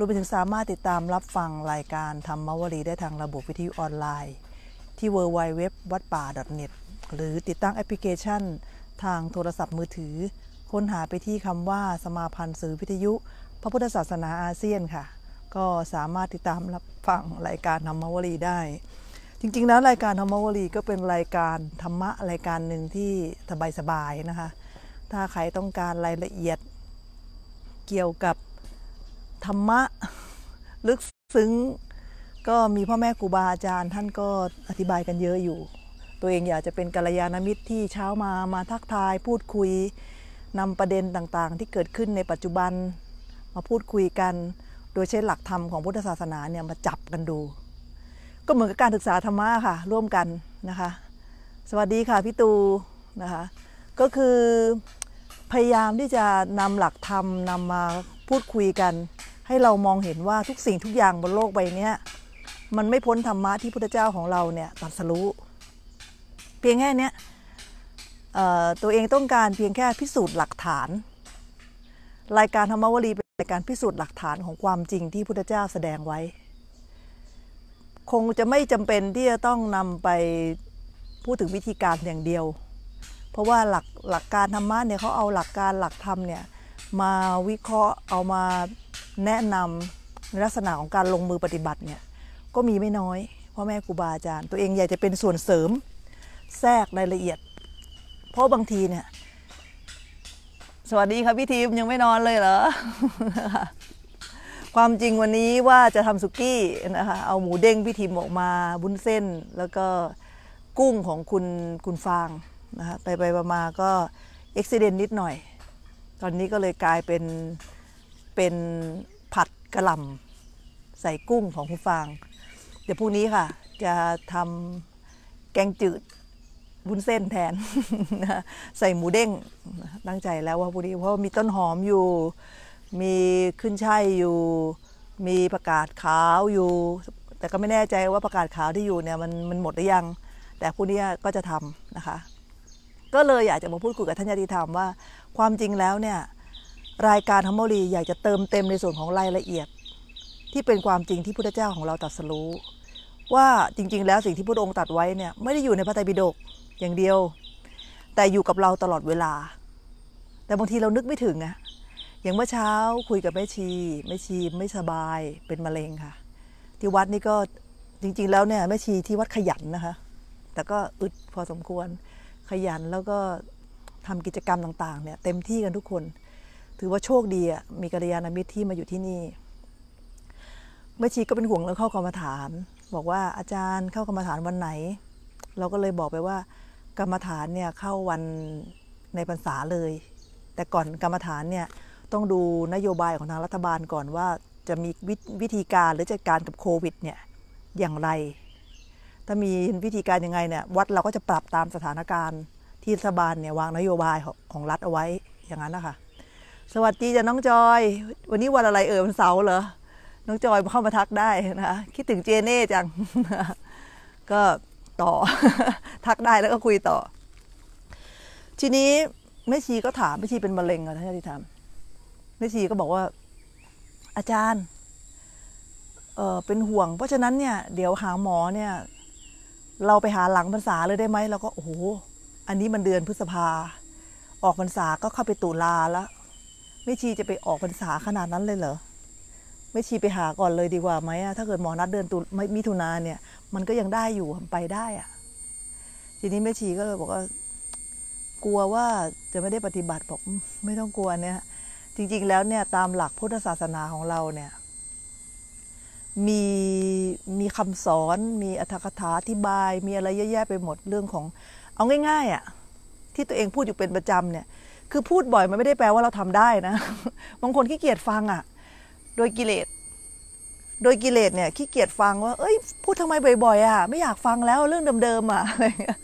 รวมไปถึงสามารถติดตามรับฟังรายการธรรมวรี ได้ทางระบบวิทยุออนไลน์ ที่ w w w วัดป่า .net หรือติดตั้งแอปพลิเคชัน ทางโทรศัพท์มือถือ ค้นหาไปที่คำว่าสมาพันธ์สื่อวิทยุ พระพุทธศาสนาอาเซียนค่ะ ก็สามารถติดตามรับฟังรายการธรรมวรีได้ จริงๆแล้วรายการธรรมวรี ก็เป็นรายการธรรมะรายการหนึ่งที่สบายๆนะคะ ถ้าใครต้องการรายละเอียดเกี่ยวกับธรรมะ ลึกซึ้ง ก็มีพ่อแม่ครูบาอาจารย์ท่านก็อธิบายกันเยอะอยู่ ตัวเองอยากจะเป็นกัลยาณมิตรที่เช้ามามาทักทายพูดคุยนำประเด็นต่างๆที่เกิดขึ้นในปัจจุบันมาพูดคุยกัน โดยใช้หลักธรรมของพุทธศาสนาเนี่ยมาจับกันดู ก็เหมือนกับการศึกษาธรรมะค่ะ ร่วมกันนะคะสวัสดีค่ะพี่ตูนะคะก็คือพยายามที่จะนำหลักธรรมนำมาพูดคุยกันให้เรามองเห็นว่าทุกสิ่งทุกอย่างบนโลกใบนี้มันไม่พ้นธรรมะที่พุทธเจ้าของเราเนี่ยตรัสรู้เพียงแค่นี้ตัวเองต้องการเพียงแค่พิสูจน์หลักฐาน รายการธรรมวลีเป็นรายการพิสูจน์หลักฐานของความจริงที่พุทธเจ้าแสดงไว้ คงจะไม่จำเป็นที่จะต้องนำไปพูดถึงวิธีการอย่างเดียว เพราะว่าหลักหลักการธรรมะเนี่ยเขาเอาหลักการหลักธรรมเนี่ยมาวิเคราะห์เอามาแนะนำในลักษณะของการลงมือปฏิบัติเนี่ยก็มีไม่น้อยพ่อแม่ครูบาอาจารย์ตัวเองอยากจะเป็นส่วนเสริม แทรกรายละเอียด เพราะบางทีเนี่ย สวัสดีค่ะพี่ทีมยังไม่นอนเลยเหรอความจริงวันนี้ว่าจะทำสุกี้นะคะเอาหมูเด้งพี่ทีมออกมาบุ้นเส้น แล้วก็กุ้งของคุณคุณฟางนะคะไปไปมาก็เอ็กซิเดนนิดหน่อยตอนนี้ก็เลยกลายเป็นเป็นผัดกระหล่ำใส่กุ้งของคุณฟางเดี๋ยวพรุ่งนี้ค่ะ จะทำแกงจืดบุญเส้นแทนใส่หมูเด้งตั้งใจแล้วว่าพรุ่งนี้เพราะมีต้นหอมอยู่มีขึ้นช่ายอยู่มีประกาศขาวอยู่ แต่ก็ไม่แน่ใจว่าประกาศขาวที่อยู่เนี่ยมันมันหมดหรือยัง แต่พรุ่งนี้ก็จะทำนะคะ ก็เลยอยากจะมาพูดคุยกับท่านยาติธรรมว่าความจริงแล้วเนี่ยรายการฮัมโมรีอยากจะเติมเต็มในส่วนของรายละเอียดที่เป็นความจริงที่พุทธเจ้าของเราตรัสรู้ ว่าจริงๆ แล้วสิ่งที่พระองค์ตัดไว้เนี่ยไม่ได้อยู่ในพระไตรปิฎกอย่างเดียว แต่อยู่กับเราตลอดเวลา แต่บางทีเรานึกไม่ถึงอะอย่างเมื่อเช้าคุยกับแม่ชีแม่ชีไม่สบายเป็นมะเร็งค่ะ ที่วัดนี่ก็จริง ๆ แล้วเนี่ยแม่ชีที่วัดขยันนะคะแต่ก็อึดพอสมควรขยันแล้วก็ทำกิจกรรมต่างๆ เนี่ยเต็มที่กันทุกคน ถือว่าโชคดีอ่ะมีกัลยาณมิตรที่มาอยู่ที่นี่ เมื่อชีก็เป็นห่วงเรื่องเข้ากรรมฐาน บอกว่าอาจารย์เข้ากรรมฐานวันไหน เราก็เลยบอกไปว่ากรรมฐานเนี่ยเข้าวันในพรรษาเลย แต่ก่อนกรรมฐานเนี่ยต้องดูนโยบายของทางรัฐบาลก่อนว่าจะมีวิธีการหรือจัดการกับโควิดเนี่ย อย่างไร ถ้ามีวิธีการยังไงเนี่ยวัดเราก็จะปรับตามสถานการณ์ที่รัฐบาลเนี่ยวางนโยบายของรัฐเอาไว้ อย่างนั้นนะคะ สวัสดีจ้ะน้องจอย วันนี้วันอะไรเออวันเสาร์เหรอ น้องจอยเข้ามาทักได้นะคะคิดถึงเจเน่จัง ก็ต่อ ทักได้แล้วก็คุยต่อ ทีนี้แม่ชีก็ถามแม่ชีเป็นมะเร็งอะท่านที่ามแม่ชีก็บอกว่า อาจารย์ เออเป็นห่วงเพราะฉะนั้นเนี่ย เดี๋ยวหาหมอเนี่ย เราไปหาหลังภาษาเลยได้ไหมเราก็โอ้โหอันนี้มันเดือนพฤษภา ออกพรรษาก็เข้าไปตุลาละไม่ชีจะไปออกพรรษาขนาดนั้นเลยเหรอไม่ชีไปหาก่อนเลยดีกว่าไหมถ้าเกิดหมอนัดเดือนตุมิถุนาเนี่ย มันก็ยังได้อยู่ไปได้อะทีนี้แม่ชีก็เลยบอกว่ากลัวว่าจะไม่ได้ปฏิบัติบอก ไม่ต้องกลัวเนี่ยจริงๆแล้วเนี่ยตามหลักพุทธศาสนาของเราเนี่ย มีมีคำสอนมีอัธกถาอธิบายมีอะไรแย่ๆไปหมดเรื่องของเอาง่ายๆอะ่ะที่ตัวเองพูดอยู่เป็นประจำเนี่ย คือพูดบ่อยมันไม่ได้แปลว่าเราทำได้นะบางคนขี้เกียจฟังอะ่ะโดยกิเลสโดยกิเลสเนี่ยขี้เกียจฟังว่าเอ้ย พูดทำไมบ่อยๆอะ่ะไม่อยากฟังแล้ว เรื่องเดิมๆอะ่ะอะไรเงี้ย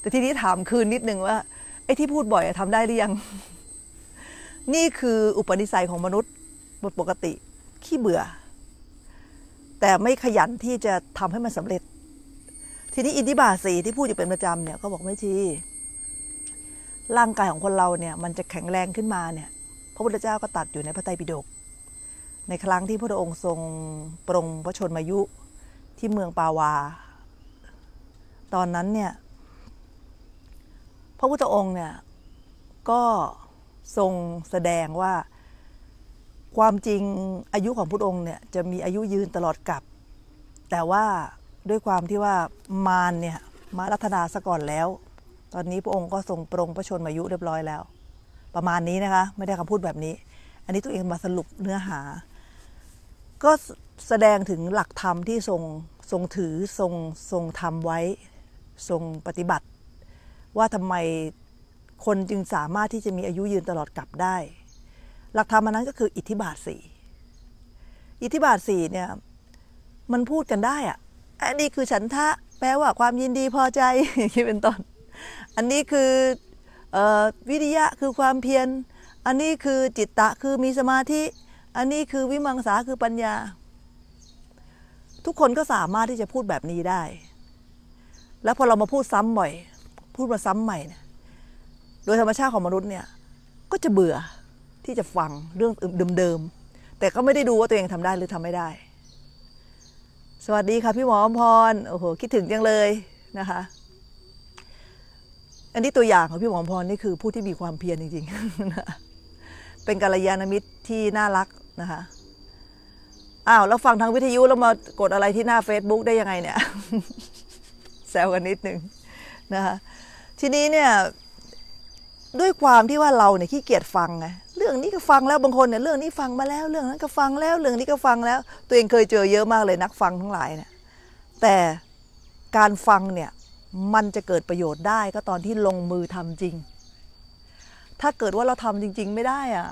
แต่ทีนี้ถามคืนนิดนึงว่าไอ้ที่พูดบ่อยอะทำาได้หรือยัง นี่คืออุปนิสัยของมนุษย์บทปกติ ขี้เบื่อ แต่ไม่ขยันที่จะทำให้มันสำเร็จทีนี้อินทิบาสีที่พูดอยู่เป็นประจำเนี่ยก็บอกไม่ชีร่างกายของคนเราเนี่ย มันจะแข็งแรงขึ้นมาเนี่ย พระพุทธเจ้าก็ตัดอยู่ในพระไตรปิฎกในครั้งที่พระองค์ทรงปรงพระชนมายุที่เมืองปาวา ตอนนั้นเนี่ยพระพุทธองค์เนี่ย ก็ทรงแสดงว่า ความจริงอายุของพระองค์เนี่ยจะมีอายุยืนตลอดกับแต่ว่าด้วยความที่ว่ามารเนี่ยมารัตนาซะก่อนแล้ว ตอนนี้พระองค์ก็ทรงปรงพระชนมายุเรียบร้อยแล้ว ประมาณนี้นะคะ ไม่ได้คำพูดแบบนี้ อันนี้ตัวเองมาสรุปเนื้อหา ก็แสดงถึงหลักธรรมที่ทรง ทรงถือทรงทรงทำไว้ ทรงปฏิบัติ ว่าทำไมคนจึงสามารถที่จะมีอายุยืนตลอดกลับได้ หลักธรรมอันนั้นก็คืออิทธิบาทสี่อิทธิบาทสี่เนี่ยมันพูดกันได้อะอันนี้คือฉันทะแปลว่าความยินดีพอใจอย่างนี้เป็นต้น อันนี้คือวิริยะคือความเพียร อันนี้คือจิตตะคือมีสมาธิ อันนี้คือวิมังสาคือปัญญา ทุกคนก็สามารถที่จะพูดแบบนี้ได้ แล้วพอเรามาพูดซ้ำบ่อย พูดมาซ้ำใหม่เนี่ยโดยธรรมชาติของมนุษย์เนี่ย ก็จะเบื่อที่จะฟังเรื่องเดิมๆ แต่ก็ไม่ได้ดูว่าตัวเองทำได้หรือทำไม่ได้สวัสดีค่ะพี่หมออมพร โอ้โหคิดถึงจังเลยนะคะ อันนี้ตัวอย่างของพี่หมออมพรนี่คือผู้ที่มีความเพียรจริงๆ เป็นกัลยาณมิตรที่น่ารักนะคะ อ้าวแล้วฟังทางวิทยุแล้วมากดอะไรที่หน้า Facebook ได้ยังไงเนี่ย แซวกันนิดนึงนะคะ ทีนี้เนี่ยด้วยความที่ว่าเราเนี่ยขี้เกียจฟังไงเรื่องนี้ก็ฟังแล้วบางคนเนี่ยเรื่องนี้ฟังมาแล้วเรื่องนั้นก็ฟังแล้วเรื่องนี้ก็ฟังแล้ว ตัวเองเคยเจอเยอะมากเลย นักฟังทั้งหลายเนี่ยแต่การฟังเนี่ยมันจะเกิดประโยชน์ได้ก็ตอนที่ลงมือทำจริง ถ้าเกิดว่าเราทำจริงๆไม่ได้อะ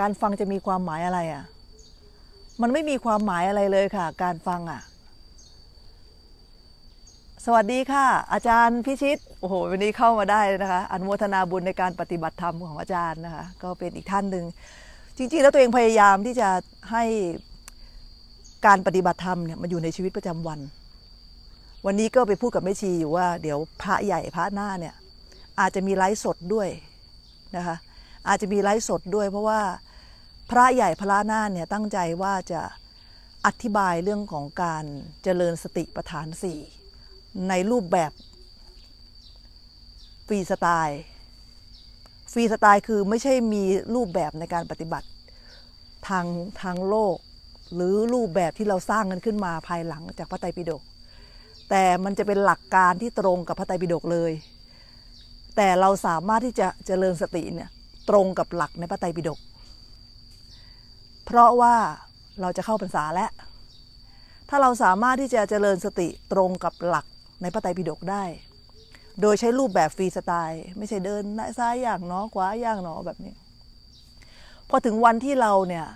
การฟังจะมีความหมายอะไรอ่ะ มันไม่มีความหมายอะไรเลยค่ะการฟังอ่ะสวัสดีค่ะ อาจารย์พิชิต โอ้โหวันนี้เข้ามาได้นะคะอนุโมทนาบุญในการปฏิบัติธรรมของอาจารย์นะคะก็เป็นอีกท่านหนึ่งจริงๆแล้วตัวเองพยายามที่จะให้การปฏิบัติธรรมเนี่ยมาอยู่ในชีวิตประจำวัน วันนี้ก็ไปพูดกับแม่ชีอยู่ว่าเดี๋ยวพระใหญ่พระหน้าเนี่ยอาจจะมีไลฟ์สดด้วยนะคะอาจจะมีไลฟ์สดด้วยเพราะว่าพระใหญ่พระหน้าเนี่ยตั้งใจว่าจะอธิบายเรื่องของการเจริญสติปัฏฐานสี่ในรูปแบบฟรีสไตล์ ฟรีสไตล์คือไม่ใช่มีรูปแบบในการปฏิบัติทางทางโลก หรือรูปแบบที่เราสร้างกันขึ้นมาภายหลังจากพระไตรปิฎก แต่มันจะเป็นหลักการที่ตรงกับพระไตรปิฎกเลย แต่เราสามารถที่จะเจริญสติเนี่ยตรงกับหลักในพระไตรปิฎก เพราะว่าเราจะเข้าพรรษาแล้วถ้าเราสามารถที่จะเจริญสติตรงกับหลักในพระไตรปิฎกได้ โดยใช้รูปแบบฟรีสไตล์ ไม่ใช่เดินซ้ายอย่างเนาะขวาอย่างเนาะแบบนี้พอถึงวันที่เราเนี่ย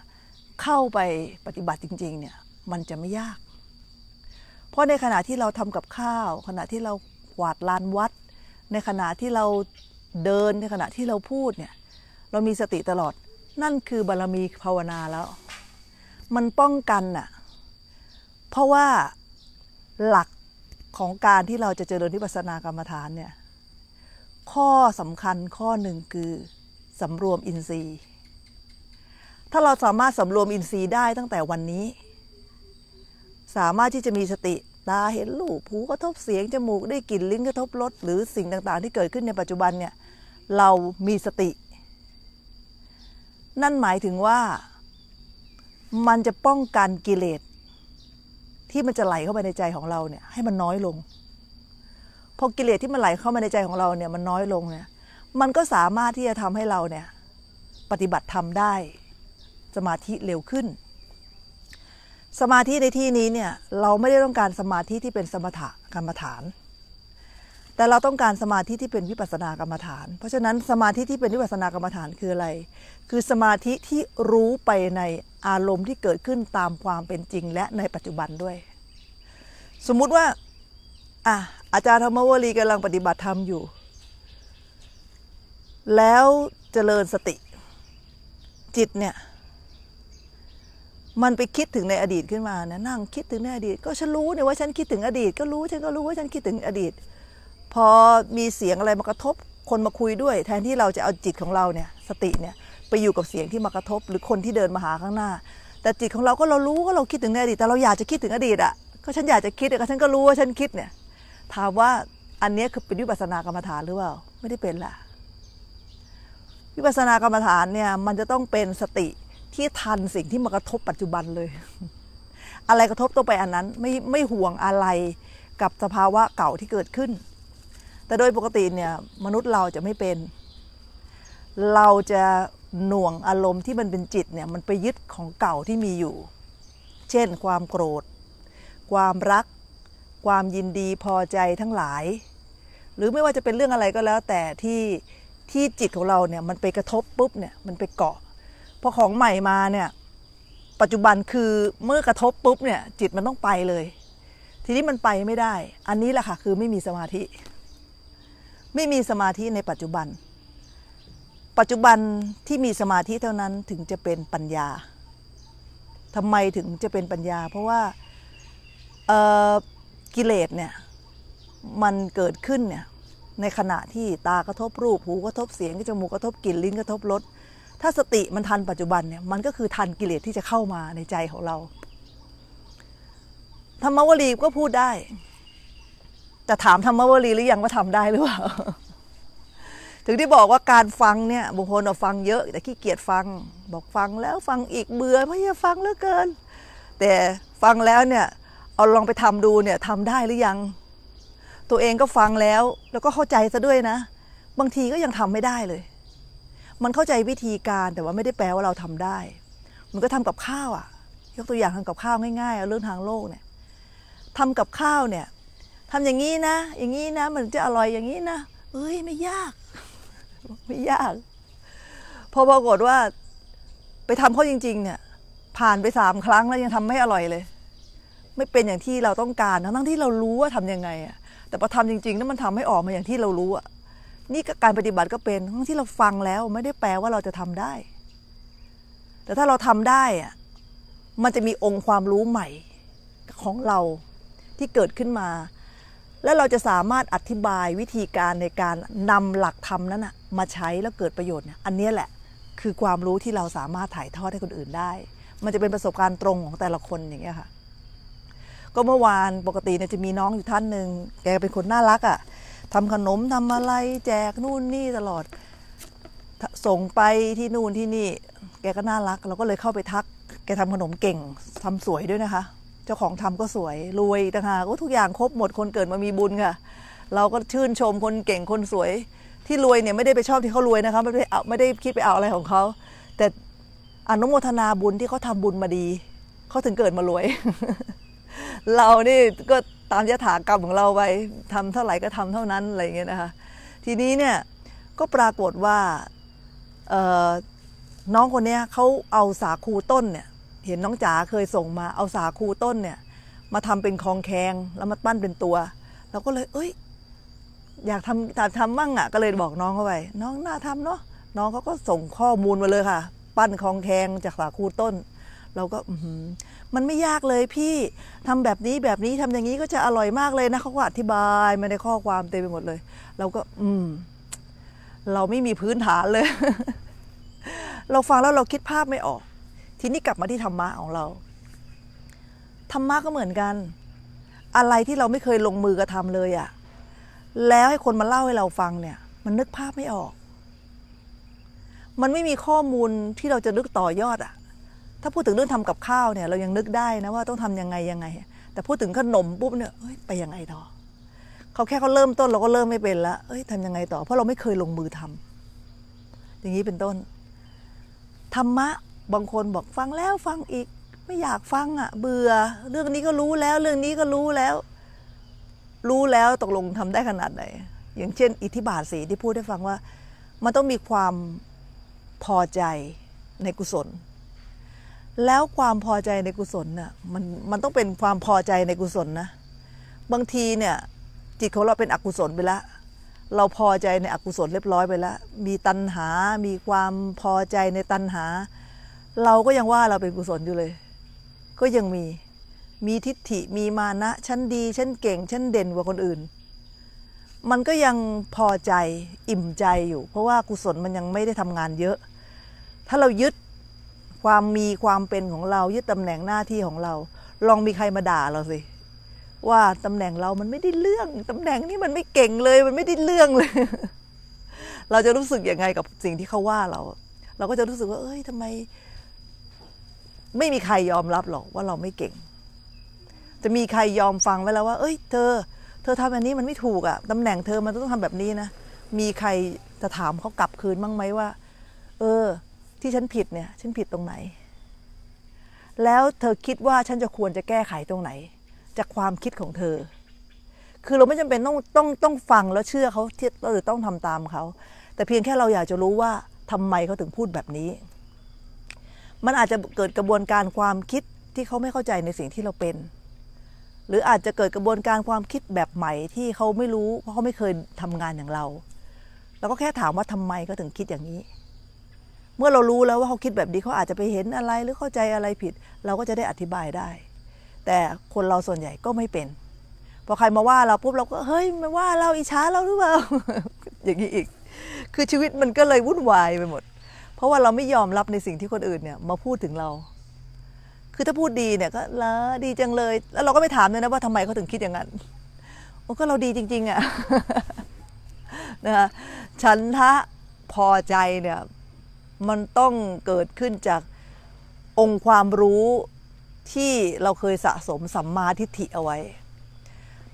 เข้าไปปฏิบัติจริง ๆ เนี่ยมันจะไม่ยาก เพราะในขณะที่เราทำกับข้าว ขณะที่เรากวาดลานวัด ในขณะที่เราเดินในขณะที่เราพูดเนี่ยเรามีสติตลอดนั่นคือบารรมีภาวนาแล้ว มันป้องกันน่ะเพราะว่าหลักของการที่เราจะเจริญวิปัาสนากรรมฐานเนี่ย ข้อสำคัญข้อหนึ่งคือสำรวมอินทรีย์ ถ้าเราสามารถสำรวมอินทรีย์ได้ตั้งแต่วันนี้ สามารถที่จะมีสติตาเห็นรูปหูกระทบเสียงจมูกได้กลิ่นลิ้นกระทบรสหรือสิ่งต่าง ๆ ที่เกิดขึ้นในปัจจุบันเนี่ยเรามีสติ นั่นหมายถึงว่า มันจะป้องกันกิเลสที่มันจะไหลเข้าไปในใจของเราเนี่ยให้มันน้อยลง พอกิเลสที่มันไหลเข้ามาในใจของเราเนี่ยมันน้อยลงเนี่ยมันก็สามารถที่จะทำให้เราเนี่ยปฏิบัติธรรมได้สมาธิเร็วขึ้น สมาธิในที่นี้เนี่ยเราไม่ได้ต้องการสมาธิที่เป็นสมถกรรมฐาน แต่เราต้องการสมาธิที่เป็นวิปัสสนากรรมฐาน เพราะฉะนั้นสมาธิที่เป็นวิปัสสนากรรมฐานคืออะไร คือสมาธิที่รู้ไปในอารมณ์ ที่เกิดขึ้นตามความเป็นจริงและในปัจจุบันด้วย สมมุติว่าอ่ะอาจารย์ธรรมวรีกำลังปฏิบัติธรรมอยู่ แล้วเจริญสติจิตเนี่ยมันไปคิดถึงในอดีตขึ้นมานะนั่งคิดถึงในอดีตก็ฉันรู้เนี่ยว่าฉันคิดถึงอดีตก็รู้ ฉันก็รู้ว่าฉันคิดถึงอดีต พอมีเสียงอะไรมากระทบคนมาคุยด้วย แทนที่เราจะเอาจิตของเราเนี่ยสติเนี่ยไปอยู่กับเสียงที่มากระทบหรือคนที่เดินมาหาข้างหน้า แต่จิตของเราก็เรารู้ว่าเราคิดถึงอดีต แต่เราอยากจะคิดถึงอดีตอ่ะ ก็ฉันอยากจะคิดแต่ฉันก็รู้ว่าฉันคิดเนี่ย ถามว่าอันนี้คือเป็นวิปัสสนากรรมฐานหรือเปล่า ไม่ได้เป็นล่ะ วิปัสสนากรรมฐานเนี่ยมันจะต้องเป็นสติที่ทันสิ่งที่มากระทบปัจจุบันเลย อะไรกระทบต้องไปอันนั้นไม่ไม่ห่วงอะไรกับสภาวะเก่าที่เกิดขึ้น แต่โดยปกติเนี่ยมนุษย์เราจะไม่เป็น เราจะหน่วงอารมณ์ที่มันเป็นจิตเนี่ยมันไปยึดของเก่าที่มีอยู่ เช่นความโกรธ ความรัก ความยินดีพอใจทั้งหลาย หรือไม่ว่าจะเป็นเรื่องอะไรก็แล้ว แต่ที่ที่จิตของเราเนี่ยมันไปกระทบปุ๊บเนี่ยมันไปเกาะ พอของใหม่มาเนี่ย ปัจจุบันคือเมื่อกระทบปุ๊บเนี่ยจิตมันต้องไปเลย ทีนี้มันไปไม่ได้ อันนี้แหละค่ะ คือไม่มีสมาธิ ไม่มีสมาธิในปัจจุบันปัจจุบันที่มีสมาธิเท่านั้นถึงจะเป็นปัญญาทำไมถึงจะเป็นปัญญา เพราะว่ากิเลสเนี่ยมันเกิดขึ้นเนี่ย ในขณะที่ตากระทบรูปหูกระทบเสียงจมูกกระทบกลิ่นลิ้นกระทบรสถ้าสติมันทันปัจจุบันเนี่ยมันก็คือทันกิเลสที่จะเข้ามาในใจของเราธรรมวลีก็พูดได้แต่ถามธรรมวลีหรือยังว่าทำได้หรือเปล่าถึงที่บอกว่าการฟังเนี่ยบางคนฟังเยอะแต่ขี้เกียจฟัง บอกฟังแล้ว ฟังอีกเบื่อเพราะอยากฟังเหลือเกิน แต่ฟังแล้วเนี่ยเอาลองไปทำดูเนี่ยทำได้หรือยัง ตัวเองก็ฟังแล้ว แล้วก็เข้าใจซะด้วยนะบางทีก็ยังทำไม่ได้เลย มันเข้าใจวิธีการแต่ว่าไม่ได้แปลว่าเราทำได้ มันก็ทำกับข้าวอะ่ะ ยกตัวอย่างทำกับข้าวง่ายๆเเรื่องทางโลกเนี่ยทำกับข้าวเนี่ยทำอย่างนี้นะอย่างนี้นะมันจะอร่อยอย่างนี้นะเอ้ยไม่ยากไม่ยากพอปรากฏว่า ไปทำเขาจริง ๆ เนี่ย ผ่านไปสามครั้งแล้วยังทำไม่อร่อยเลย ไม่เป็นอย่างที่เราต้องการทั้งที่เรารู้ว่าทำยังไงอ่ะ แต่พอทำจริง ๆ แล้วมันทำไม่ออกมาอย่างที่เรารู้อ่ะนี่ก็การปฏิบัติก็เป็นทั้งที่เราฟังแล้วไม่ได้แปลว่าเราจะทำได้ แต่ถ้าเราทำได้อ่ะมันจะมีองค์ความรู้ใหม่ ของเราที่เกิดขึ้นมาและเราจะสามารถอธิบายวิธีการในการนำหลักธรรมนั้นนะมาใช้แล้วเกิดประโยชน์เนี่ยอันนี้แหละคือความรู้ที่เราสามารถถ่ายทอดให้คนอื่นได้ มันจะเป็นประสบการณ์ตรงของแต่ละคนอย่างเงี้ยค่ะก็เมื่อวานปกติเนี่ยจะมีน้องอยู่ท่านหนึ่งแกเป็นคนน่ารักอะ่ะทำขนมทำอะไร แจกนู่นนี่ตลอด ส่งไปที่นู่นที่นี่ แกก็น่ารัก เราก็เลยเข้าไปทัก แกทำขนมเก่งทำสวยด้วยนะคะเจ้าของทำก็สวยรวยต่างหากทุกอย่างครบหมดคนเกิดมามีบุญค่ะเราก็ชื่นชมคนเก่งคนสวย ที่รวยเนี่ยไม่ได้ไปชอบที่เขารวยนะคะไม่ได้เอาไม่ได้คิดไปเอาอะไรของเขาแต่อนุโมทนาบุญที่เขาทาบุญมาดีเขาถึงเกิดมารวย เรานี่ก็ตามยถากรรมของเราไปทำเท่าไหร่ก็ทำเท่านั้นอะไรเงี้ยนะคะ ทีนี้เนี่ยก็ปรากฏว่าน้องคนนี้เขาเอาสาคูต้นเนี่ยเห็นน้องจ๋าเคยส่งมาเอาสาคูต้นเนี่ย มาทำเป็นคองแคงแล้วมาปั้นเป็นตัวเราก็เลย เอ้ยอยากทำอยากทำมั่งอ่ะ ก็เลยบอกน้องเขาไปน้องน่าทำเนาะน้องเขาก็ส่งข้อมูลมาเลยค่ะ ปั้นคองแคงจากสาคูต้น เราก็มันไม่ยากเลยพี่ทำแบบนี้แบบนี้ทำอย่างนี้ก็จะอร่อยมากเลยนะเขาก็อธิบายมาในข้อความเต็มไปหมดเลยเราก็ อืม เราไม่มีพื้นฐานเลย เราฟังแล้วเราคิดภาพไม่ออกทีนี้กลับมาที่ธรรมะของเรา ธรรมะก็เหมือนกัน อะไรที่เราไม่เคยลงมือกระทำเลยอะแล้วให้คนมาเล่าให้เราฟังเนี่ย มันนึกภาพไม่ออก มันไม่มีข้อมูลที่เราจะนึกต่อยอดอะถ้าพูดถึงเรื่องทำกับข้าวเนี่ย เรายังนึกได้นะว่าต้องทํำยังไงยังไงแต่พูดถึงขนมปุ๊บเนี่ยยไปยังไงต่อเขาแค่เขาเริ่มต้นเราก็เริ่มไม่เป็นละเอ้ยทำยังไงต่อ เพราะเราไม่เคยลงมือทำ อย่างนี้เป็นต้นธรรมะบางคนบอกฟังแล้วฟังอีกไม่อยากฟังอะ่ะเบื่อเรื่องนี้ก็รู้แล้ว เรื่องนี้ก็รู้แล้ว รู้แล้วตกลงทำได้ขนาดไหน อย่างเช่น อิทธิบาทสีที่พูดให้ฟังว่ามันต้องมีความพอใจในกุศล แล้วความพอใจในกุศลน่ะมันมันต้องเป็นความพอใจในกุศลนะบางทีเนี่ย จิตของเราเป็นอกุศลไปแล้วเราพอใจในอกุศลเรียบร้อยไปแล้วมีตัณหา มีความพอใจในตัณหาเราก็ยังว่าเราเป็นกุศลอยู่เลย ก็ยังมี มีทิฏฐิ มีมานะฉันดีฉันเก่งฉันเด่นกว่าคนอื่น มันก็ยังพอใจ อิ่มใจอยู่ เพราะว่ากุศลมันยังไม่ได้ทำงานเยอะ ถ้าเรายึดความมีความเป็นของเรา ยึดตำแหน่งหน้าที่ของเรา ลองมีใครมาด่าเราสิ ว่าตำแหน่งเรามันไม่ได้เรื่อง ตำแหน่งนี้มันไม่เก่งเลย มันไม่ได้เรื่องเลย เราจะรู้สึกยังไงกับสิ่งที่เขาว่าเรา เราก็จะรู้สึกว่า เอ้ยทำไมไม่มีใครยอมรับหรอกว่าเราไม่เก่ง จะมีใครยอมฟังไว้แล้วว่า เอ้ย เธอ เธอทำแบบนี้มันไม่ถูกอะ่ะตำแหน่งเธอมันต้องทำแบบนี้นะ มีใครจะถามเขากลับคืนบ้างไหมว่า เออ ที่ฉันผิดเนี่ย ฉันผิดตรงไหน แล้วเธอคิดว่าฉันจะควรจะแก้ไขตรงไหน จากความคิดของเธอ คือเราไม่จำเป็นต้องต้องต้องฟังแล้วเชื่อเขาที่หรือต้องทำตามเขา แต่เพียงแค่เราอยากจะรู้ว่าทำไมเขาถึงพูดแบบนี้มันอาจจะเกิดกระบวนการความคิดที่เขาไม่เข้าใจในสิ่งที่เราเป็น หรืออาจจะเกิดกระบวนการความคิดแบบใหม่ที่เขาไม่รู้เพราะเขาไม่เคยทำงานอย่างเราเราก็แค่ถามว่าทำไมเขาถึงคิดอย่างนี้ เมื่อเรารู้แล้วว่าเขาคิดแบบนี้เขาอาจจะไปเห็นอะไรหรือเข้าใจอะไรผิด เราก็จะได้อธิบายได้ แต่คนเราส่วนใหญ่ก็ไม่เป็นพอใครมาว่าเราปุ๊บเราก็เฮ้ยมาว่าเราอิจฉาเราหรือเปล่าอย่างนี้อีก คือชีวิตมันก็เลยวุ่นวายไปหมดราะว่าเราไม่ยอมรับในสิ่งที่คนอื่นเนี่ย มาพูดถึงเรา คือถ้าพูดดีเนี่ยก็ละดีจังเลย แล้วเราก็ไม่ถามเลยนะว่าทำไมเขาถึงคิดอย่างนั้นโอ้ก็เราดีจริง ๆอะ่ะนะคะฉันทะพอใจเนี่ย มันต้องเกิดขึ้นจากองค์ความรู้ที่เราเคยสะสมสัมมาทิฏฐิเอาไว้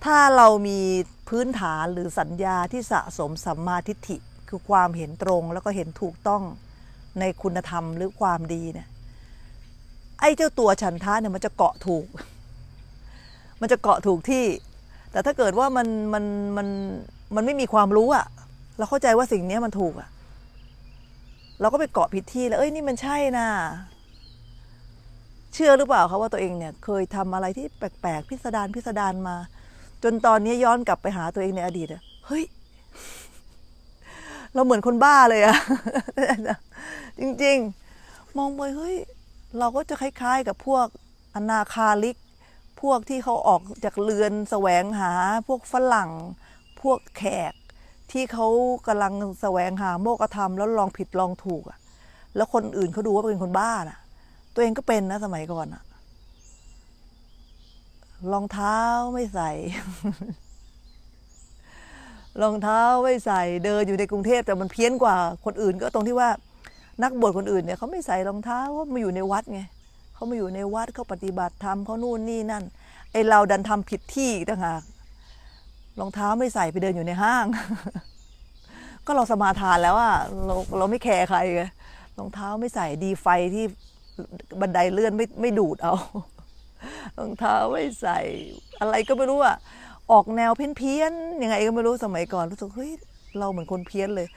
ถ้าเรามีพื้นฐานหรือสัญญาที่สะสมสัมมาทิฏฐิ คือความเห็นตรงแล้วก็เห็นถูกต้องในคุณธรรมหรือความดีเนี่ย ไอ้เจ้าตัวฉันท้าเนี่ยมันจะเกาะถูก มันจะเกาะถูกที่ แต่ถ้าเกิดว่ามันมันมันมันไม่มีความรู้อะเราเข้าใจว่าสิ่งนี้มันถูกอะเราก็ไปเกาะผิดที่แล้ว เอ้ยนี่มันใช่นะเชื่อหรือเปล่าคะว่าตัวเองเนี่ย เคยทำอะไรที่แปลกๆพิสดารพิสดารมา จนตอนนี้ย้อนกลับไปหาตัวเองในอดีตอะเฮ้ย เราเหมือนคนบ้าเลยอะจริงๆ มองไปเฮ้ย เราก็จะคล้าย ๆ กับพวกอนาคาลิก พวกที่เขาออกจากเรือนแสวงหาพวกฝรั่ง พวกแขกที่เขากำลังแสวงหาโมกธรรมแล้วลองผิดลองถูกอะแล้วคนอื่นเขาดูว่าเป็นคนบ้าน่ะ ตัวเองก็เป็นนะสมัยก่อนอะรองเท้าไม่ใส่รองเท้าไม่ใส่เดินอยู่ในกรุงเทพแต่มันเพี้ยนกว่าคนอื่นก็ตรงที่ว่านักบวชคนอื่นเนี่ยเขาไม่ใส่รองเท้าเขามาอยู่ในวัดไงเขามาอยู่ในวัดเขาปฏิบัติ ธรรมเขานู่นนี่นั่นไอเราดันทำผิดที่ต่างหากรองเท้าไม่ใส่ไปเดินอยู่ในห้าง ก็เราสมาทานแล้วอะเราเราไม่แคร์ใครไงรองเท้าไม่ใส่ดีไฟที่บันไดเลื่อนไม่ไม่ดูดเอารองเท้าไม่ใส่ อะไรก็ไม่รู้อะออกแนวเพี้ยนๆยังไงก็ไม่รู้สมัยก่อนรู้สึกเฮ้ยเราเหมือนคนเพี้ยนเลย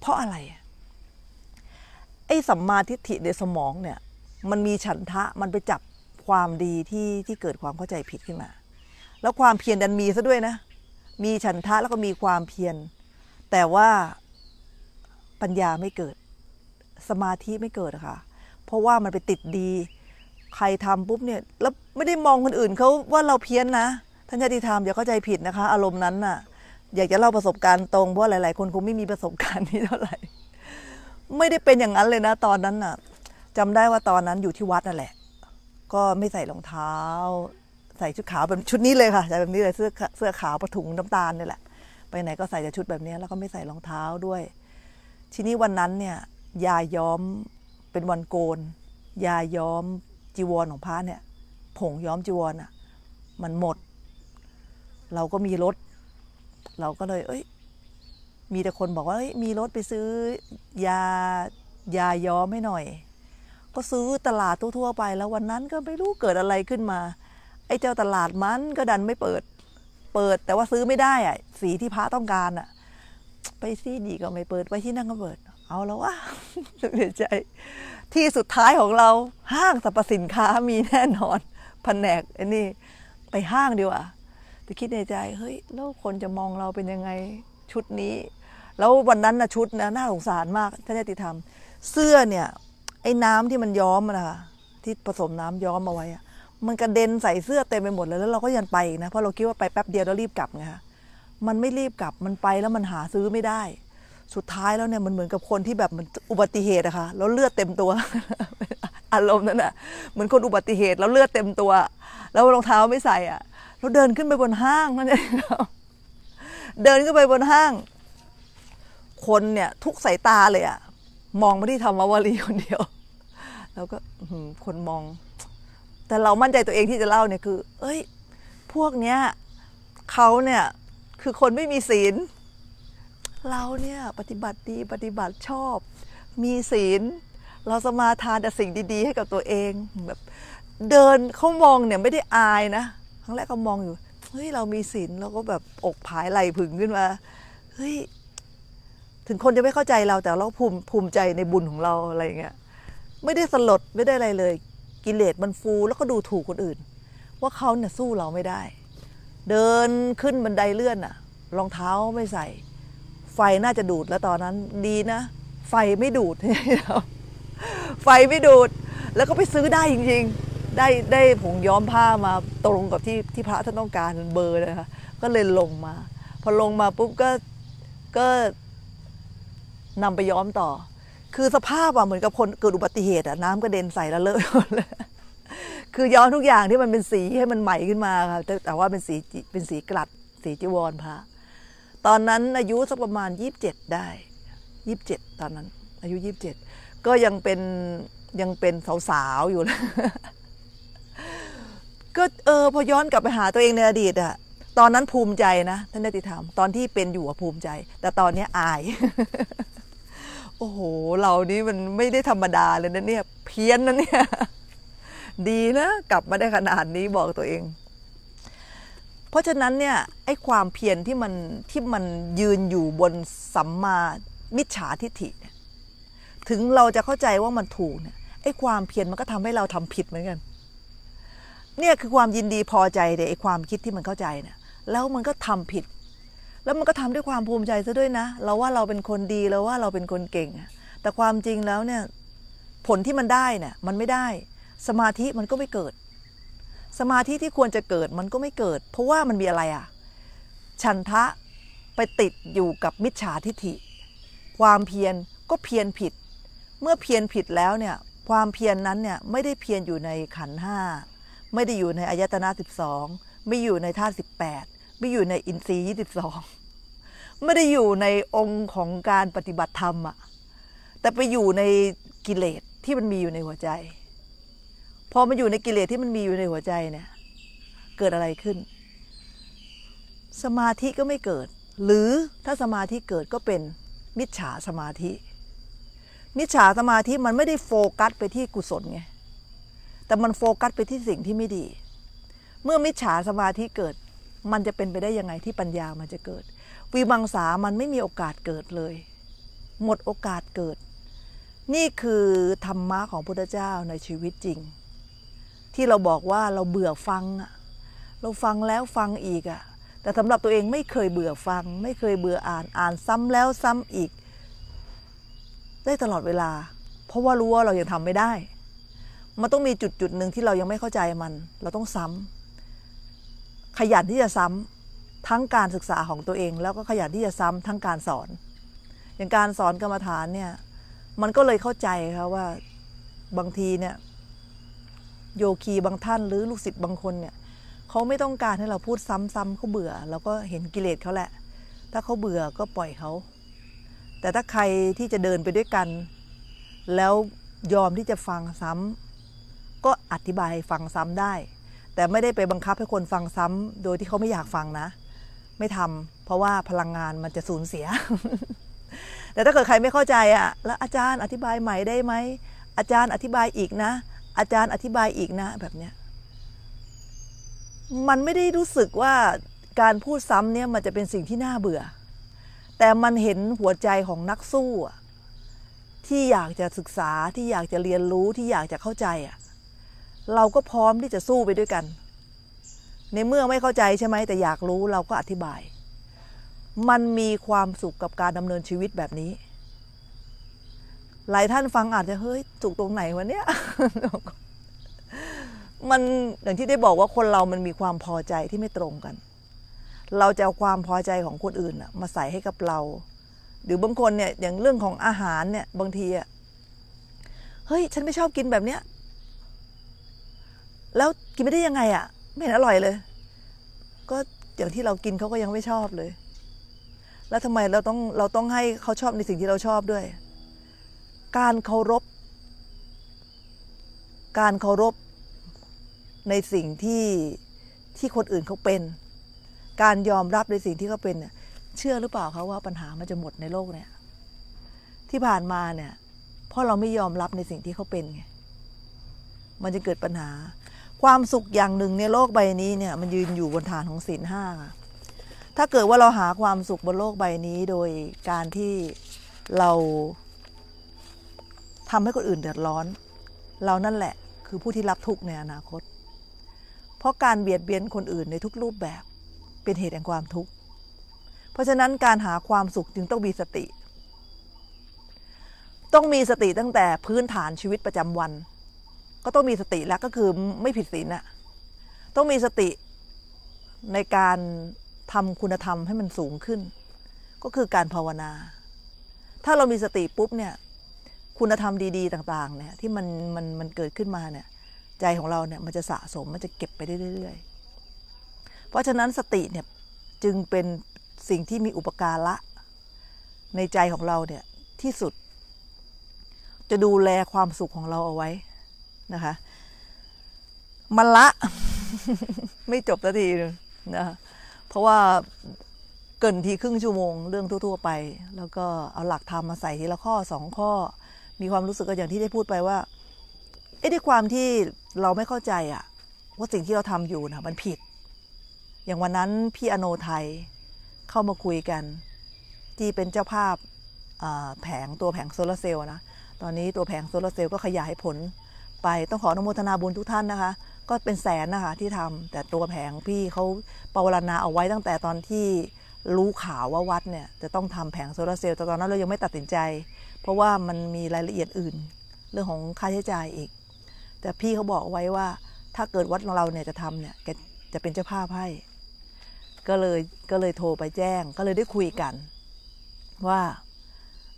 เพราะอะไรอะไอ้สัมมาทิฏฐิในสมองเนี่ย มันมีฉันทะมันไปจับความดีที่ที่เกิดความเข้าใจผิดขึ้นมา แล้วความเพียรดันมีซะด้วยนะ มีฉันทะแล้วก็มีความเพียรแต่ว่าปัญญาไม่เกิดสมาธิไม่เกิดค่ะเพราะว่ามันไปติดดี ใครทำปุ๊บเนี่ย แล้วไม่ได้มองคนอื่นเขาว่าเราเพี้ยนนะท่านญาติธรรมอย่าเข้าใจผิดนะคะ อารมณ์นั้นน่ะ อยากจะเล่าประสบการณ์ตรงเพราะหลาย ๆ คนคงไม่มีประสบการณ์นี้เท่าไหร่ไม่ได้เป็นอย่างนั้นเลยนะ ตอนนั้นน่ะจำได้ว่าตอนนั้นอยู่ที่วัดนั่นแหละ ก็ไม่ใส่รองเท้า ใส่ชุดขาวแบบชุดนี้เลยค่ะใส่แบบนี้เลยเสื้อเสื้อขาวประถุงน้ำตาลนี่แหละไปไหนก็ใส่แต่ชุดแบบนี้ แล้วก็ไม่ใส่รองเท้าด้วย ทีนี้วันนั้นเนี่ยยาย้อมเป็นวันโกนยาย้อมจีวรของพระเนี่ยผงย้อมจีวรอ่ะ มันหมด เราก็มีรถ เราก็เลย เอ้ยมีแต่คนบอกว่ามีรถไปซื้อ ยายาย้อมให้หน่อย ก็ซื้อตลาด ทั่วๆ ไป แล้ววันนั้นก็ไม่รู้เกิดอะไรขึ้นมา ไอ้เจ้าตลาดมันก็ดันไม่เปิด เปิดแต่ว่าซื้อไม่ได้อะสีที่พระต้องการอะไปซีดีก็ไม่เปิดไปที่นั่นก็เปิด เอาแล้ววะเสีดใจ ที่สุดท้ายของเราห้างสรรพสินค้ามีแน่นอนแผนกไอ้นี่ ไปห้างดีกว่าจะคิดในใจ เฮ้ยแล้วคนจะมองเราเป็นยังไงชุดนี้แล้ววันนั้นนะชุดนะน่าสงสารมากท่านนติธรรมเสื้อเนี่ย ไอ้น้ำที่มันย้อมนะคะที่ผสมน้ำย้อมมาไว้มันกระเด็นใส่เสื้อเต็มไปหมดเลย แล้วเราก็ยันไปนะเพราะเราคิดว่าไปแป๊บเดียวแล้วรีบกลับไงคะมันไม่รีบกลับมันไปแล้วมันหาซื้อไม่ได้ สุดท้ายแล้วเนี่ยมันเหมือนกับคนที่แบบมันอุบัติเหตุอะคะ่ะแล้วเลือดเต็มตัวอารมณ์นั้นอะเหมือนคนอุบัติเหตุแล้วเลือดเต็มตัว แล้วรองเท้าไม่ใส่อะแล้วเดินขึ้นไปบนห้างนั่นเองเดินขึ้นไปบนห้างคนเนี่ยทุกสายตาเลยอะมองมาที่ธรรมวาลีคนเดียว แล้วก็คนมอง แต่เรามั่นใจตัวเองที่จะเล่าเนี่ยคือ เอ้ย พวกเนี้ยเขาเนี่ยคือคนไม่มีศีลเราเนี่ยปฏิบัติดีปฏิบัติชอบ มีศีลเราสมาทานแต่สิ่งดีๆให้กับตัวเองแบบ เดินเขามองเนี่ยไม่ได้อายนะครั้งแรกเขามองอยู่เฮ้ยเรามีศีลเราก็แบบอกผายไหลพึงขึ้นมาเฮ้ยถึงคนจะไม่เข้าใจเราแต่เราภูมิภูมิใจในบุญของเราอะไรเงี้ย ไม่ได้สลดไม่ได้อะไรเลย กิเลสมันฟู แล้วก็ดูถูกคนอื่น ว่าเขาเนี่ยสู้เราไม่ได้ เดินขึ้นบันไดเลื่อนอะรองเท้าไม่ใส่ ไฟน่าจะดูดแล้วตอนนั้นดีนะไฟไม่ดูด ไฟไม่ดูดแล้วก็ไปซื้อได้จริงๆ ได้ได้ผงย้อมผ้ามาตรงกับที่ที่พระท่านต้องการเบอร์นะคะก็เลยลงมา พอลงมาปุ๊บก็ก็นำไปย้อมต่อ คือสภาพอ่ะเหมือนกับคนเกิดอุบัติเหตุอ่ะน้ำกระเด็นใส่ลวเลอะเลยคือย้อมทุกอย่างที่มันเป็นสีให้มันใหม่ขึ้นมาค่ะแต่แต่ว่าเป็นสีเป็นสีกลัดสีจีวรพระ ตอนนั้น อายุสักประมาณยี่สิบเจ็ดได้ยี่สิบเจ็ดตอนนั้น อายุยี่สิบเจ็ดก็ยังเป็นยังเป็นสาวๆอยู่เลยก็เออพอย้อนกลับไปหาตัวเองในอดีตอะตอนนั้นภูมิใจนะท่านนติธรรมตอนที่เป็นอยู่ภูมิใจ แต่ตอนนี้อายโอ้โหเรานี่มันไม่ได้ธรรมดาเลยนะเนี่ยเพี้ยนนะเนี่ยดีนะกลับมาได้ขนาดนี้บอกตัวเอง เพราะฉะนั้นเนี่ยไอ้ความเพียรที่มันที่มันยืนอยู่บนสัมมามิจฉาทิฏฐิเนี่ยถึงเราจะเข้าใจว่ามันถูกเนี่ยไอ้ความเพียรมันก็ทำให้เราทำผิดเหมือนกันเนี่ยคือความยินดีพอใจเยไอ้ความคิดที่มันเข้าใจเนี่ยแล้วมันก็ทำผิดแล้วมันก็ทำด้วยความภูมิใจซะด้วยนะ เราว่าเราเป็นคนดี เราว่าเราเป็นคนเก่ง แต่ความจริงแล้วเนี่ย ผลที่มันได้เนี่ยมันไม่ได้ สมาธิมันก็ไม่เกิด สมาธิที่ควรจะเกิดมันก็ไม่เกิด เพราะว่ามันมีอะไรอะฉันทะไปติดอยู่กับมิจฉาทิฐิ ความเพียรก็เพียรผิด เมื่อเพียรผิดแล้วเนี่ย ความเพียรนนั้นเนี่ยไม่ได้เพียรอยู่ในขันห้า ไม่ได้อยู่ในอายตนะ12ไม่อยู่ในธาตุปด ไม่อยู่ในอินทรีย์ยี่สสิบองไม่ได้อยู่ในองค์ของการปฏิบัติธรรมอะแต่ไปอยู่ในกิเลสที่มันมีอยู่ในหัวใจ พอมาอยู่ในกิเลสที่มันมีอยู่ในหัวใจเนี่ย เกิดอะไรขึ้น สมาธิก็ไม่เกิด หรือถ้าสมาธิเกิดก็เป็นมิจฉาสมาธิ มิจฉาสมาธิมันไม่ได้โฟกัสไปที่กุศลไง แต่มันโฟกัสไปที่สิ่งที่ไม่ดี เมื่อมิจฉาสมาธิเกิด มันจะเป็นไปได้ยังไงที่ปัญญามันจะเกิดวิมังสามันไม่มีโอกาสเกิดเลย หมดโอกาสเกิด นี่คือธรรมะของพุทธเจ้าในชีวิตจริง ที่เราบอกว่าเราเบื่อฟังเราฟังแล้วฟังอีกอะแต่สำหรับตัวเองไม่เคยเบื่อฟัง ไม่เคยเบื่ออ่านอ่านซ้ำแล้วซ้ำอีก ได้ตลอดเวลา เพราะว่ารู้ว่าเรายังทำไม่ได้มันต้องมีจุดจุดหนึ่งที่เรายังไม่เข้าใจมัน เราต้องซ้ำขยันที่จะซ้ำทั้งการศึกษาของตัวเองแล้วก็ขยันที่จะซ้ำทั้งการสอนอย่างการสอนกรรมฐานเนี่ยมันก็เลยเข้าใจครับว่าบางทีเนี่ยโยคีบางท่าน หรือลูกศิษย์บางคนเนี่ย เขาไม่ต้องการให้เราพูดซ้ำๆเขาเบื่อเราก็เห็นกิเลสเขาแหละ ถ้าเขาเบื่อก็ปล่อยเขาแต่ถ้าใครที่จะเดินไปด้วยกัน แล้วยอมที่จะฟังซ้ำ ก็อธิบายฟังซ้ำได้ แต่ไม่ได้ไปบังคับให้คนฟังซ้ำโดยที่เขาไม่อยากฟังนะไม่ทำ เพราะว่าพลังงานมันจะสูญเสีย แต่ถ้าเกิดใครไม่เข้าใจอ่ะแล้วอาจารย์อธิบายใหม่ได้ไหม อาจารย์อธิบายอีกนะ อาจารย์อธิบายอีกนะ แบบเนี้ยมันไม่ได้รู้สึกว่าการพูดซ้ำเนี่ยมันจะเป็นสิ่งที่น่าเบื่อ แต่มันเห็นหัวใจของนักสู้ที่อยากจะศึกษาที่อยากจะเรียนรู้ที่อยากจะเข้าใจอ่ะ เราก็พร้อมที่จะสู้ไปด้วยกันในเมื่อไม่เข้าใจใช่ไหมแต่อยากรู้เราก็อธิบาย มันมีความสุขกับการดำเนินชีวิตแบบนี้ หลายท่านฟังอาจจะเฮ้ยสุกตรงไหนวะเนี่ยมันอย่างที่ได้บอกว่าคนเรามันมีความพอใจที่ไม่ตรงกัน เราจะเอาความพอใจของคนอื่นมาใส่ให้กับเรา หรือบางคนเนี่ย อย่างเรื่องของอาหารเนี่ย บางทีอะเฮ้ย ฉันไม่ชอบกินแบบเนี้ยแล้วกินไม่ได้ยังไงอะ่ะไม่เห็นอร่อยเลย ก็อย่างที่เรากินเขาก็ยังไม่ชอบเลย แล้วทำไมเราต้องเราต้องให้เขาชอบในสิ่งที่เราชอบด้วย การเคารพ การเคารพในสิ่งที่ที่คนอื่นเขาเป็น การยอมรับในสิ่งที่เขาเป็นเนี่ย เชื่อหรือเปล่าเขาว่าปัญหามันจะหมดในโลกเนี่ย ที่ผ่านมาเนี่ย เพราะเราไม่ยอมรับในสิ่งที่เขาเป็นไง มันจะเกิดปัญหาความสุขอย่างหนึ่งในโลกใบนี้เนี่ยมันยืนอยู่บนฐานของศีลห้า ถ้าเกิดว่าเราหาความสุขบนโลกใบนี้โดยการที่เราทำให้คนอื่นเดือดร้อน เรานั่นแหละคือผู้ที่รับทุกข์ในอนาคต เพราะการเบียดเบียนคนอื่นในทุกรูปแบบเป็นเหตุแห่งความทุกข์ เพราะฉะนั้นการหาความสุขจึงต้องมีสติ ต้องมีสติตั้งแต่พื้นฐานชีวิตประจำวันก็ต้องมีสติแล้วก็คือไม่ผิดศีลอะต้องมีสติในการทำคุณธรรมให้มันสูงขึ้น ก็คือการภาวนา ถ้าเรามีสติปุ๊บเนี่ย คุณธรรมดี ๆ ต่าง ๆ เนี่ยที่มันมันมันเกิดขึ้นมาเนี่ย ใจของเราเนี่ยมันจะสะสมมันจะเก็บไปเรื่อยๆ เพราะฉะนั้นสติเนี่ยจึงเป็นสิ่งที่มีอุปการะในใจของเราเนี่ยที่สุด จะดูแลความสุขของเราเอาไว้นะคะมันละ ไม่จบสักทีนะ เพราะว่าเกินทีครึ่งชั่วโมงเรื่องทั่วๆไป แล้วก็เอาหลักธรรมมาใส่ทีละข้อสองข้อมีความรู้สึกก็อย่างที่ได้พูดไปว่า เอ้ด้วยความที่เราไม่เข้าใจอะว่าสิ่งที่เราทำอยู่นะมันผิด อย่างวันนั้นพี่อโนไทยเข้ามาคุยกัน ที่เป็นเจ้าภาพแผงตัวแผงโซลาเซลล์นะ ตอนนี้ตัวแผงโซลาเซลล์ก็ขยายผลไปต้องขออนุโมทนาบุญทุกท่านนะคะ ก็เป็นแสนนะคะที่ทำแต่ตัวแผงพี่เขาปวารณาเอาไว้ตั้งแต่ตอนที่ รู้ข่าวว่าวัดเนี่ย จะต้องทำแผงโซลาเซลล์แต่ตอนนั้นเรายังไม่ตัดสินใจ เพราะว่ามันมีรายละเอียดอื่น เรื่องของค่าใช้จ่ายอีก แต่พี่เขาบอกไว้ว่า ถ้าเกิดวัดของเราเนี่ย จะทำเนี่ยจะเป็นเจ้าภาพให้ก็เลยก็เลยโทรไปแจ้ง ก็เลยได้คุยกัน ว่า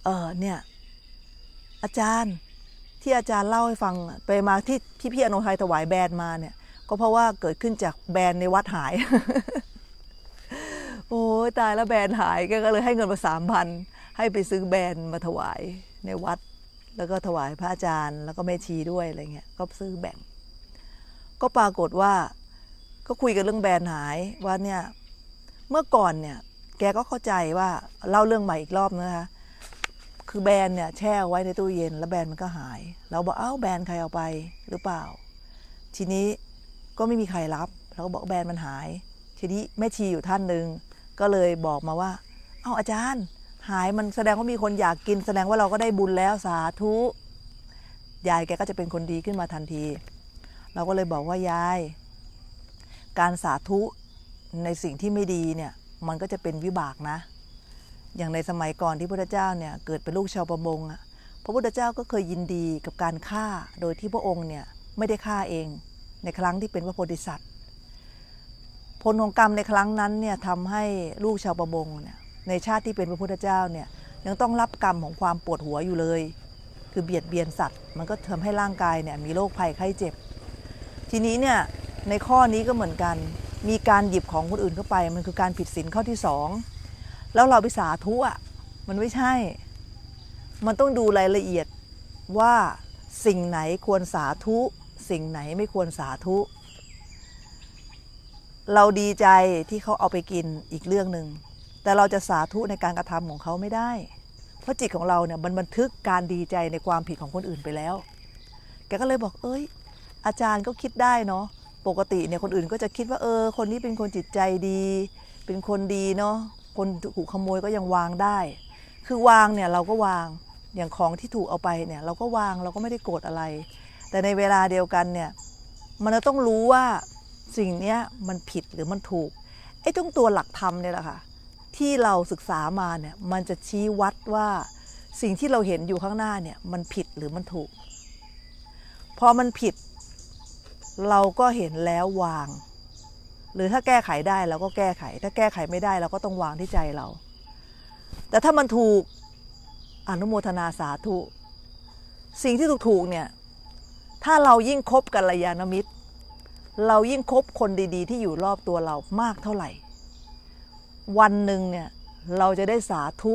เออเนี่ยอาจารย์ที่อาจารย์เล่าให้ฟังไปมาที่พี่พี่อนุทัยถวายแบรนด์มาเนี่ย ก็เพราะว่าเกิดขึ้นจากแบรนด์ในวัดหาย โอ้ ตายแล้วแบรนด์หายก็เลยให้เงินมาสามพันให้ไปซื้อแบรนด์มาถวายในวัด แล้วก็ถวายพระอาจารย์ แล้วก็แม่ชีด้วยอะไรเงี้ย ก็ซื้อแบ่งก็ปรากฏว่า ก็คุยกันเรื่องแบรนด์หายว่าเนี่ยเมื่อก่อนเนี่ย แกก็เข้าใจว่าเล่าเรื่องใหม่อีกรอบนะคะคือแบรนเนี่ยแช่ไว้ในตู้เย็น แล้วแบรนมันก็หาย เราบอกเอ้าแบรนใครเอาไปหรือเปล่า ทีนี้ก็ไม่มีใครรับเราก็บอกแบรนมันหาย ทีนี้แม่ชีอยู่ท่านหนึ่ง ก็เลยบอกมาว่า เอ้าอาจารย์ หายมันแสดงว่ามีคนอยากกินแสดงว่าเราก็ได้บุญแล้วสาธุยายแกก็จะเป็นคนดีขึ้นมาทันที เราก็เลยบอกว่ายาย การสาธุในสิ่งที่ไม่ดีเนี่ยมันก็จะเป็นวิบากนะอย่างในสมัยก่อนที่พระพุทธเจ้าเนี่ยเกิดเป็นลูกชาวประมงอ่ะพระพุทธเจ้าก็เคยยินดีกับการฆ่าโดยที่พระองค์เนี่ยไม่ได้ฆ่าเองในครั้งที่เป็นพระโพธิสัตว์ผลของกรรมในครั้งนั้นเนี่ยทำให้ลูกชาวประมงเนี่ยในชาติที่เป็นพระพุทธเจ้าเนี่ยยังต้องรับกรรมของความปวดหัวอยู่เลย คือเบียดเบียนสัตว์ มันก็ทำให้ร่างกายเนี่ยมีโรคภัยไข้เจ็บ ทีนี้เนี่ยในข้อนี้ก็เหมือนกันมีการหยิบของคนอื่นเข้าไป มันคือการผิดศีลข้อที่สองแล้วเราไปสาธุอ่ะมันไม่ใช่ มันต้องดูรายละเอียดว่าสิ่งไหนควรสาธุ สิ่งไหนไม่ควรสาธุ เราดีใจที่เขาเอาไปกินอีกเรื่องหนึ่งแต่เราจะสาธุในการกระทำของเขาไม่ได้ เพราะจิตของเราเนี่ยมันบันทึกการดีใจในความผิดของคนอื่นไปแล้ว แกก็เลยบอกเอ้ยอาจารย์ก็คิดได้เนาะปกติเนี่ยคนอื่นก็จะคิดว่า เออคนนี้เป็นคนจิตใจดี เป็นคนดีเนาะคนถูกขโมยก็ยังวางได้ คือวางเนี่ยเราก็วาง อย่างของที่ถูกเอาไปเนี่ย เราก็วางเราก็ไม่ได้โกรธอะไร แต่ในเวลาเดียวกันเนี่ย มันต้องรู้ว่าสิ่งนี้มันผิดหรือมันถูก ไอ้ตรงตัวหลักธรรมเนี่ยแหละค่ะที่เราศึกษามาเนี่ยมันจะชี้วัดว่าสิ่งที่เราเห็นอยู่ข้างหน้าเนี่ยมันผิดหรือมันถูก พอมันผิด เราก็เห็นแล้ววางหรือถ้าแก้ไขได้เราก็แก้ไข ถ้าแก้ไขไม่ได้เราก็ต้องวางที่ใจเรา แต่ถ้ามันถูกอนุโมทนาสาธุ สิ่งที่ถูกๆเนี่ยถ้าเรายิ่งคบกัลยาณมิตร เรายิ่งคบคนดีๆที่อยู่รอบตัวเรามากเท่าไหร่ วันหนึ่งเนี่ยเราจะได้สาธุ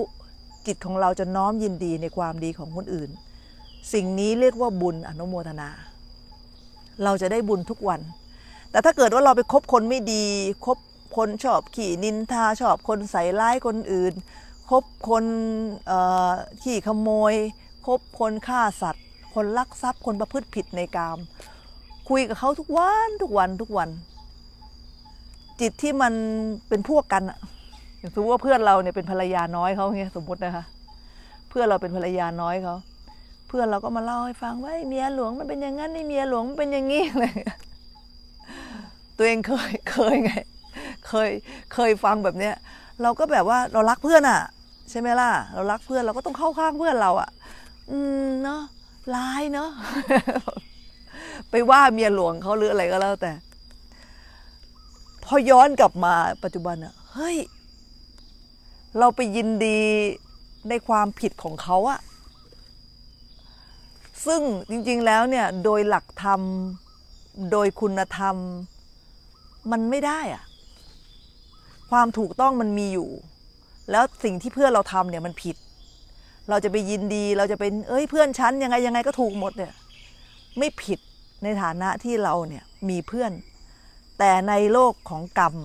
จิตของเราจะน้อมยินดีในความดีของคนอื่น สิ่งนี้เรียกว่าบุญอนุโมทนา เราจะได้บุญทุกวันแต่ถ้าเกิดว่าเราไปคบคนไม่ดี คบคนชอบขี่นินทาชอบคนใส่ร้ายคนอื่น คบคนขี่ขโมย คบคนฆ่าสัตว์ คนลักทรัพย์คนประพฤติผิดในกาม คุยกับเขาทุกวันทุกวันทุกวัน จิตที่มันเป็นพวกกันอย่างสมมติว่าเพื่อนเราเนี่ยเป็นภรรยาน้อยเขาเงี้ยสมมตินะคะเพื่อนเราเป็นภรรยาน้อยเขา เพื่อนเราก็มาเล่าให้ฟังว่าเมียหลวงมันเป็นอย่างนั้นไอเมียหลวงมันเป็นอย่างนี้เลไตัวเองเคยเคยไง เคยเคยฟังแบบเนี้ยเราก็แบบว่าเรารักเพื่อนอ่ะ ใช่ไหมล่ะเรารักเพื่อนเราก็ต้องเข้าข้างเพื่อนเรา อ่ะอืมเนาะร้ายเนาะไปว่าเมียหลวงเขาหรืออะไรก็แล้ว แต่ พอย้อนกลับมาปัจจุบันอะเฮ้ยเราไปยินดีในความผิดของเขาอะซึ่งจริง ๆ แล้วเนี่ย โดยหลักธรรมโดยคุณธรรมมันไม่ได้อะความถูกต้องมันมีอยู่ แล้วสิ่งที่เพื่อนเราทำเนี่ยมันผิด เราจะไปยินดี เราจะเป็นเอ้ยเพื่อนฉัน ยังไงยังไงก็ถูกหมดเนี่ย ไม่ผิดในฐานะที่เราเนี่ยมีเพื่อน แต่ในโลกของกรรม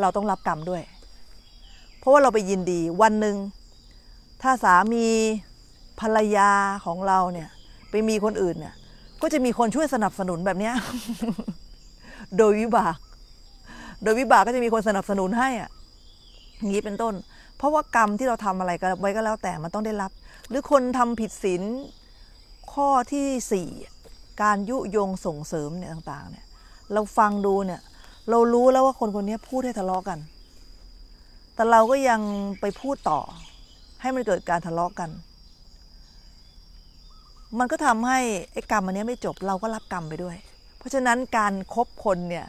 เราต้องรับกรรมด้วย เพราะว่าเราไปยินดี วันหนึ่งถ้าสามีภรรยาของเราเนี่ย ไปมีคนอื่นเนี่ย ก็จะมีคนช่วยสนับสนุนแบบเนี้ยโดยวิบาก โดยวิบากก็จะมีคนสนับสนุนให้อ่ะอย่างนี้เป็นต้น เพราะว่ากรรมที่เราทำอะไรไว้ก็แล้วแต่ มันต้องได้รับ หรือคนทำผิดศีลข้อที่สี่ การยุยงส่งเสริมเนี่ยต่างๆเนี่ย เราฟังดูเนี่ย เรารู้แล้วว่าคนคนนี้พูดให้ทะเลาะกัน แต่เราก็ยังไปพูดต่อ ให้มันเกิดการทะเลาะกัน มันก็ทำให้ไอ้กรรมอันนี้ไม่จบ เราก็รับกรรมไปด้วยเพราะฉะนั้นการครบคนเนี่ย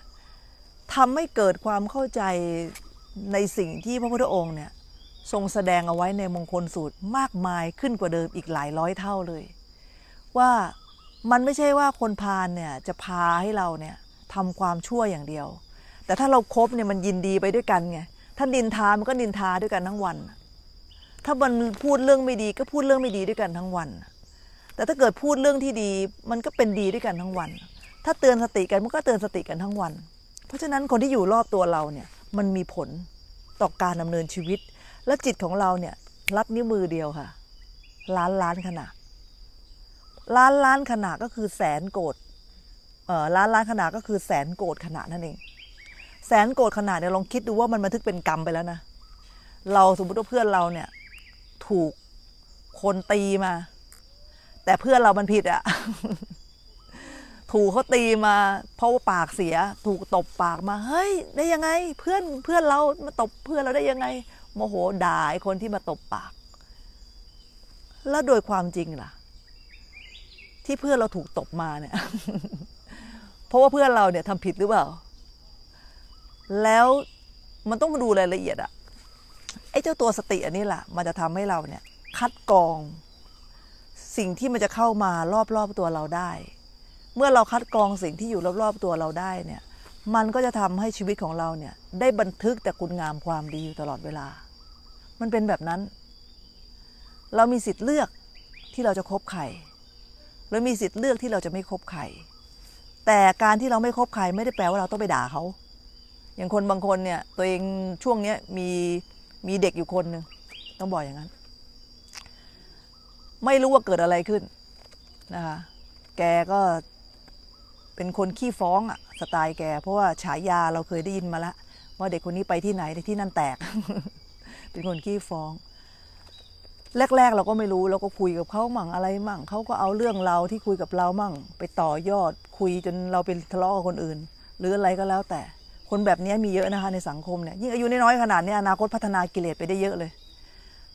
ทำให้เกิดความเข้าใจในสิ่งที่พระพุทธองค์เนี่ยทรงแสดงเอาไว้ในมงคลสูตรมากมายขึ้นกว่าเดิมอีกหลายร้อยเท่าเลย ว่ามันไม่ใช่ว่าคนพาลเนี่ยจะพาให้เราเนี่ยทำความชั่วอย่างเดียว แต่ถ้าเราครบเนี่ยมันยินดีไปด้วยกันไงถ้าดินทามันก็ดินทาด้วยกันทั้งวัน ถ้ามันพูดเรื่องไม่ดีก็พูดเรื่องไม่ดีด้วยกันทั้งวัน แต่ถ้าเกิดพูดเรื่องที่ดีมันก็เป็นดีด้วยกันทั้งวันถ้าเตือนสติกันมันก็เตือนสติกันทั้งวัน เพราะฉะนั้นคนที่อยู่รอบตัวเราเนี่ย มันมีผลต่อการดำเนินชีวิต และจิตของเราเนี่ยรับนิ้วมือเดียวค่ะล้านล้านขนาดล้านล้านขนาดก็คือแสนโกดเออล้านล้านขนาดก็คือแสนโกดขนาดนั่นเอง แสนโกดขนาดเนี่ยลองคิดดูว่ามันบันทึกเป็นกรรมไปแล้วนะเราสมมติว่าเพื่อนเราเนี่ย ถูกคนตีมา แต่เพื่อนเรามันผิดอะถูกเขาตีมา เพราะว่าปากเสียถูกตบปากมาเฮ้ย ได้ยังไง เพื่อนเพื่อนเรามาตบเพื่อนเราได้ยังไงโมโหด่าไอ้คนที่มาตบปาก แล้วโดยความจริงล่ะ ที่เพื่อนเราถูกตบมาเนี่ยเพราะว่าเพื่อนเราเนี่ยทำผิดหรือเปล่า แล้วมันต้องมาดูรายละเอียดอะไอ้เจ้าตัวสติอันนี้ล่ะ มันจะทำให้เราเนี่ย คัดกรองสิ่งที่มันจะเข้ามารอบๆตัวเราได้เมื่อเราคัดกรองสิ่งที่อยู่รอบ ๆตัวเราได้เนี่ย มันก็จะทำให้ชีวิตของเราเนี่ยได้บันทึกแต่คุณงามความดีอยู่ตลอดเวลา มันเป็นแบบนั้น เรามีสิทธิ์เลือกที่เราจะคบใครเรามีสิทธิ์เลือกที่เราจะไม่คบใคร แต่การที่เราไม่คบใครไม่ได้แปลว่าเราต้องไปด่าเขา อย่างคนบางคนเนี่ย ตัวเองช่วงเนี้ยมีมีเด็กอยู่คนหนึ่ง ต้องบอกอย่างนั้น ไม่รู้ว่าเกิดอะไรขึ้นนะคะ แกก็เป็นคนขี้ฟ้องอะสไตล์แกเพราะว่าฉายาเราเคยได้ยินมาละว่าเด็กคนนี้ไปที่ไหนที่นั่นแตก เป็นคนขี้ฟ้อง แรกๆเราก็ไม่รู้เราก็คุยกับเขามั่งอะไรมั่งเขาก็เอาเรื่องเราที่คุยกับเรามั่งไปต่อยอดคุยจนเราเป็นทะเลาะกับคนอื่น หรืออะไรก็แล้วแต่ คนแบบนี้มีเยอะนะคะในสังคมเนี่ยยิ่งอายุน้อยขนาดนี้อนาคตพัฒนากิเลสไปได้เยอะเลย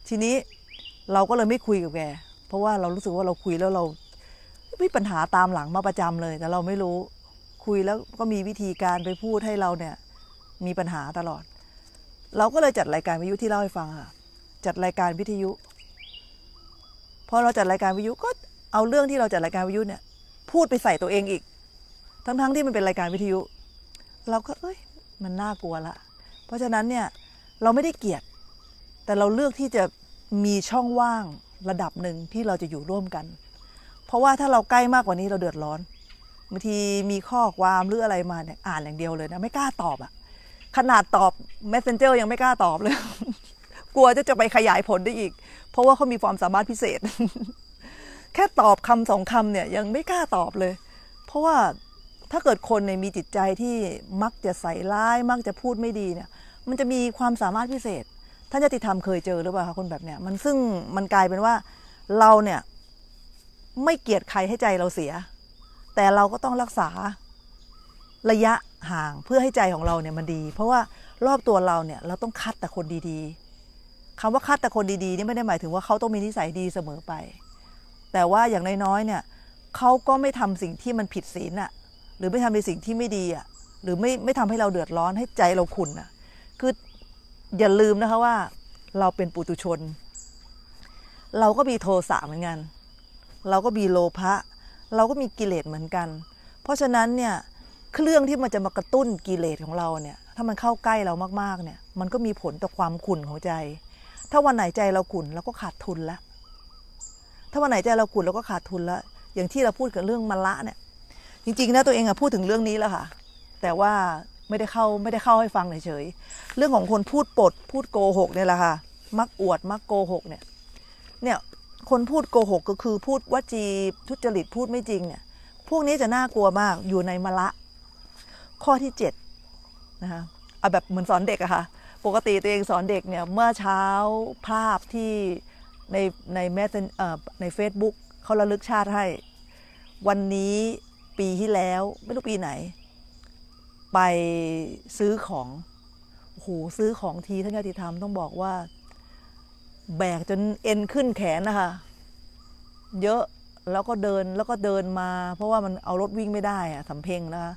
ทีนี้เราก็เลยไม่คุยกับแกเพราะว่าเรารู้สึกว่าเราคุยแล้วเรามีปัญหาตามหลังมาประจำเลย แต่เราไม่รู้คุยแล้วก็มีวิธีการไปพูดให้เราเนี่ย มีปัญหาตลอด เราก็เลยจัดรายการวิทยุที่เล่าให้ฟังค่ะ จัดรายการวิทยุพอเราจัดรายการวิทยุก็เอาเรื่องที่เราจัดรายการวิทยุเนี่ยพูดไปใส่ตัวเองอีก ทั้งๆทที่มันเป็นรายการวิทยุ เราก็เอ้ยมันน่ากลัวละเพราะฉะนั้นเนี่ยเราไม่ได้เกลียดแต่เราเลือกที่จะมีช่องว่างระดับหนึ่งที่เราจะอยู่ร่วมกันเพราะว่าถ้าเราใกล้มากกว่านี้เราเดือดร้อนบางทีมีข้อความหรืออะไรมาเนี่ยอ่านอย่างเดียวเลยนะ ไม่กล้าตอบอะขนาดตอบ messenger ยังไม่กล้าตอบเลย กลัวจะจะไปขยายผลได้อีก เพราะว่าเขามีความสามารถพิเศษ แค่ตอบคำสองคำเนี่ย ยังไม่กล้าตอบเลย เพราะว่าถ้าเกิดคนเนี่ยมีจิตใจที่มักจะใส่ร้าย มักจะพูดไม่ดีเนี่ย มันจะมีความสามารถพิเศษท่านยติธรรมเคยเจอหรือเปล่าคะคนแบบเนี้ย มันซึ่งมันกลายเป็นว่าเราเนี่ยไม่เกลียดใครให้ใจเราเสีย แต่เราก็ต้องรักษาระยะห่างเพื่อให้ใจของเราเนี่ยมันดี เพราะว่ารอบตัวเราเนี่ยเราต้องคัดแต่คนดีๆ คำว่าคัดแต่คนดีๆนี่ไม่ได้หมายถึงว่าเขาต้องมีนิสัยดีเสมอไป แต่ว่าอย่างน้อยๆเนี่ยเขาก็ไม่ทำสิ่งที่มันผิดศีลอะหรือไม่ทำในสิ่งที่ไม่ดีอะหรือไม่ไม่ทำให้เราเดือดร้อนให้ใจเราขุ่นอะคืออย่าลืมนะคะว่า เราเป็นปุตุชน เราก็มีโทสะเหมือนกันเราก็มีโลภะเราก็มีกิเลสเหมือนกัน เพราะฉะนั้นเนี่ย เครื่องที่มันจะมากระตุ้นกิเลสของเราเนี่ย ถ้ามันเข้าใกล้เรามากๆเนี่ย มันก็มีผลต่อความขุ่นของใจ ถ้าวันไหนใจเราขุ่น เราก็ขาดทุนละถ้าวันไหนใจเราขุ่นเราก็ขาดทุนละอย่างที่เราพูดกับเรื่องมละเนี่ยจริงๆนะตัวเองอะพูดถึงเรื่องนี้แล้วค่ะ แต่ว่าไม่ได้เข้าไม่ได้เข้าให้ฟังเฉย เรื่องของคนพูดปดพูดโกหกเนี่ยแหละค่ะ มักอวดมักโกหก เนี่ย เนี่ยคนพูดโกหกก็คือพูดว่าจี ทุจริตพูดไม่จริงเนี่ย พวกนี้จะน่ากลัวมากอยู่ในมละ ข้อที่ 7 นะคะเอาแบบเหมือนสอนเด็กอะค่ะ ปกติตัวเองสอนเด็กเนี่ย เมื่อเช้าภาพที่ในในแมสในเฟซบุ๊กเขาระลึกชาติให้ วันนี้ปีที่แล้วไม่รู้ปีไหน ไปซื้อของโอ้โหซื้อของทีท่านญาติธรรมต้องบอกว่าแบกจนเอ็นขึ้นแขนนะคะ เยอะแล้วก็เดินแล้วก็เดินมา เพราะว่ามันเอารถวิ่งไม่ได้อะสำเพ็งนะคะ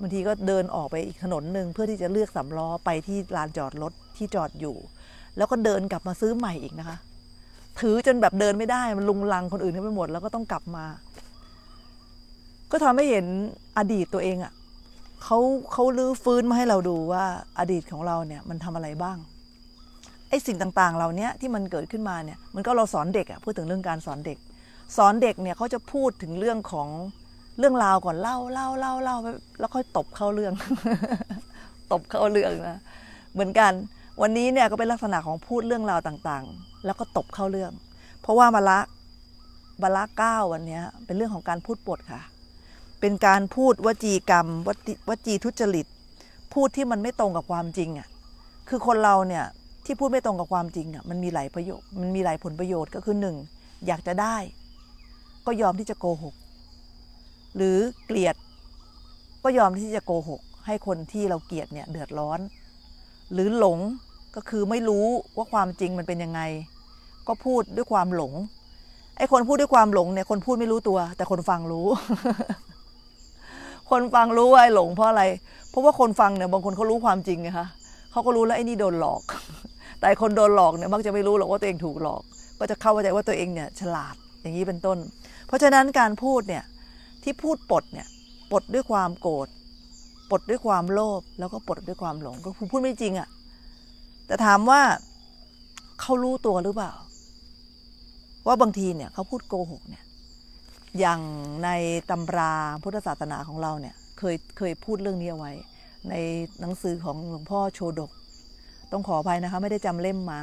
บางทีก็เดินออกไปอีกถนนหนึ่งเพื่อที่จะเลือกสำล้อไปที่ลานจอดรถ ที่จอดอยู่ แล้วก็เดินกลับมาซื้อใหม่อีกนะคะ ถือจนแบบเดินไม่ได้ มันลุงลังคนอื่นไปหมด แล้วก็ต้องกลับมา ก็ทำให้เห็นอดีตตัวเองอะ่ะเขาเขาลื้อฟื้นมาให้เราดูว่าอดีตของเราเนี่ย มันทำอะไรบ้างไอ้สิ่งต่างๆเหล่านี้ที่มันเกิดขึ้นมาเนี่ยมันก็เราสอนเด็กอะพูดถึงเรื่องการสอนเด็ก สอนเด็กเนี่ยเขาจะพูดถึงเรื่องของเรื่องราวก่อนเล่าเล่าเล่าเล่าแล้วค่อยตบเข้าเรื่อง ตบเข้าเรื่องนะเหมือนกันวันนี้เนี่ยก็เป็นลักษณะของพูดเรื่องราวต่าง ๆ แล้วก็ตบเข้าเรื่อง เพราะว่ามาละบาละเก้าวันนี้เป็นเรื่องของการพูดปดค่ะ เป็นการพูดวจีกรรมวจีทุจริต พูดที่มันไม่ตรงกับความจริงอะ่ะคือคนเราเนี่ยที่พูดไม่ตรงกับความจริงอ่ะมันมีหลายประโยชน์มันมีหลายผลประโยชน์ก็คือหนึ่งอยากจะได้ ก็ยอมที่จะโกหก หรือเกลียดก็ยอมที่จะโกหกให้คนที่เราเกลียดเนี่ยเดือดร้อนหรือหลงก็คือไม่รู้ว่าความจริงมันเป็นยังไง ก็พูดด้วยความหลงไอ้คนพูดด้วยความหลงเนี่ยคนพูดไม่รู้ตัว แต่คนฟังรู้ คนฟังรู้ว่าหลงเพราะอะไรเพราะว่าคนฟังเนี่ยบางคนเขารู้ความจริงไงคะเขาก็รู้แล้วไอ้นี่โดนหลอกแต่คนโดนหลอกเนี่ยมักจะไม่รู้หรอกว่าตัวเองถูกหลอก ก็จะเข้าใจว่าตัวเองเนี่ยฉลาดอย่างนี้เป็นต้น เพราะฉะนั้นการพูดเนี่ย ที่พูดปดเนี่ย ปดด้วยความโกรธปดด้วยความโลภแล้วก็ปดด้วยความหลงก็พูดไม่จริงอะ่ะแต่ถามว่าเขารู้ตัวหรือเปล่า ว่าบางทีเนี่ย เขาพูดโกหกเนี่ยอย่างในตำราพุทธศาสนาของเราเนี่ย เคยเคยพูดเรื่องนี้เอาไว้ ในหนังสือของหลวงพ่อโชดกต้องขออภัยนะคะไม่ได้จำเล่มมา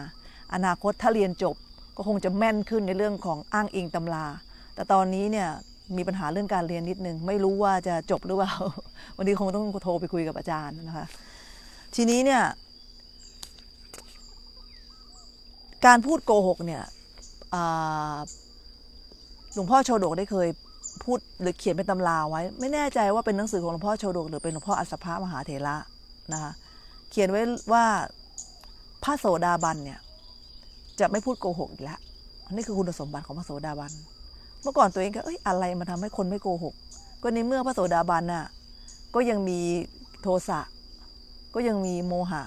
อนาคตถ้าเรียนจบก็คงจะแม่นขึ้นในเรื่องของอ้างอิงตำรา แต่ตอนนี้เนี่ยมีปัญหาเรื่องการเรียนนิดนึง ไม่รู้ว่าจะจบหรือเปล่า วันนี้คงต้องโทรไปคุยกับอาจารย์นะคะทีนี้เนี่ย การพูดโกหกเนี่ยหลวงพ่อโชโดกได้เคยพูดหรือเขียนเป็นตำราไว้ ไม่แน่ใจว่าเป็นหนังสือของหลวงพ่อโชโดกหรือเป็นหลวงพ่ออัสภะมหาเถระนะคะเขียนไว้ว่าพระโสดาบันเนี่ยจะไม่พูดโกหกอีกแล้วนี่คือคุณสมบัติของพระโสดาบัน เมื่อก่อนตัวเองก็ เอ้ย อะไรมาทำให้คนไม่โกหก ก็ในเมื่อพระโสดาบันน่ะ ก็ยังมีโทสะ ก็ยังมีโมหะ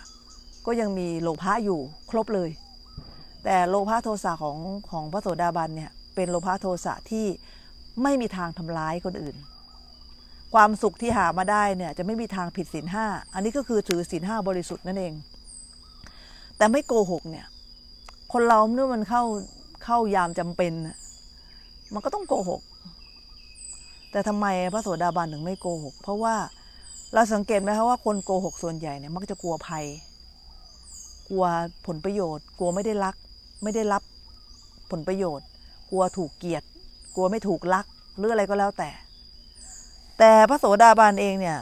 ก็ยังมีโลภะอยู่ครบเลย แต่โลภะโทสะของของพระโสดาบันเนี่ย เป็นโลภะโทสะที่ไม่มีทางทำร้ายคนอื่น ความสุขที่หามาได้เนี่ยจะไม่มีทางผิดศีลห้า อันนี้ก็คือถือศีลห้าบริสุทธิ์นั่นเองแต่ไม่โกหกเนี่ย คนเราเมื่อมันเข้าเข้ายามจำเป็นมันก็ต้องโกหก แต่ทำไมพระโสดาบันถึงไม่โกหก เพราะว่าเราสังเกตไหมคะว่าคนโกหก ส่วนใหญ่เนี่ยมักจะกลัวภัย กลัวผลประโยชน์ กลัวไม่ได้รัก ไม่ได้รับผลประโยชน์ กลัวถูกเกียดกลัวไม่ถูกรักหรืออะไรก็แล้วแต่ แต่พระโสดาบันเองเนี่ย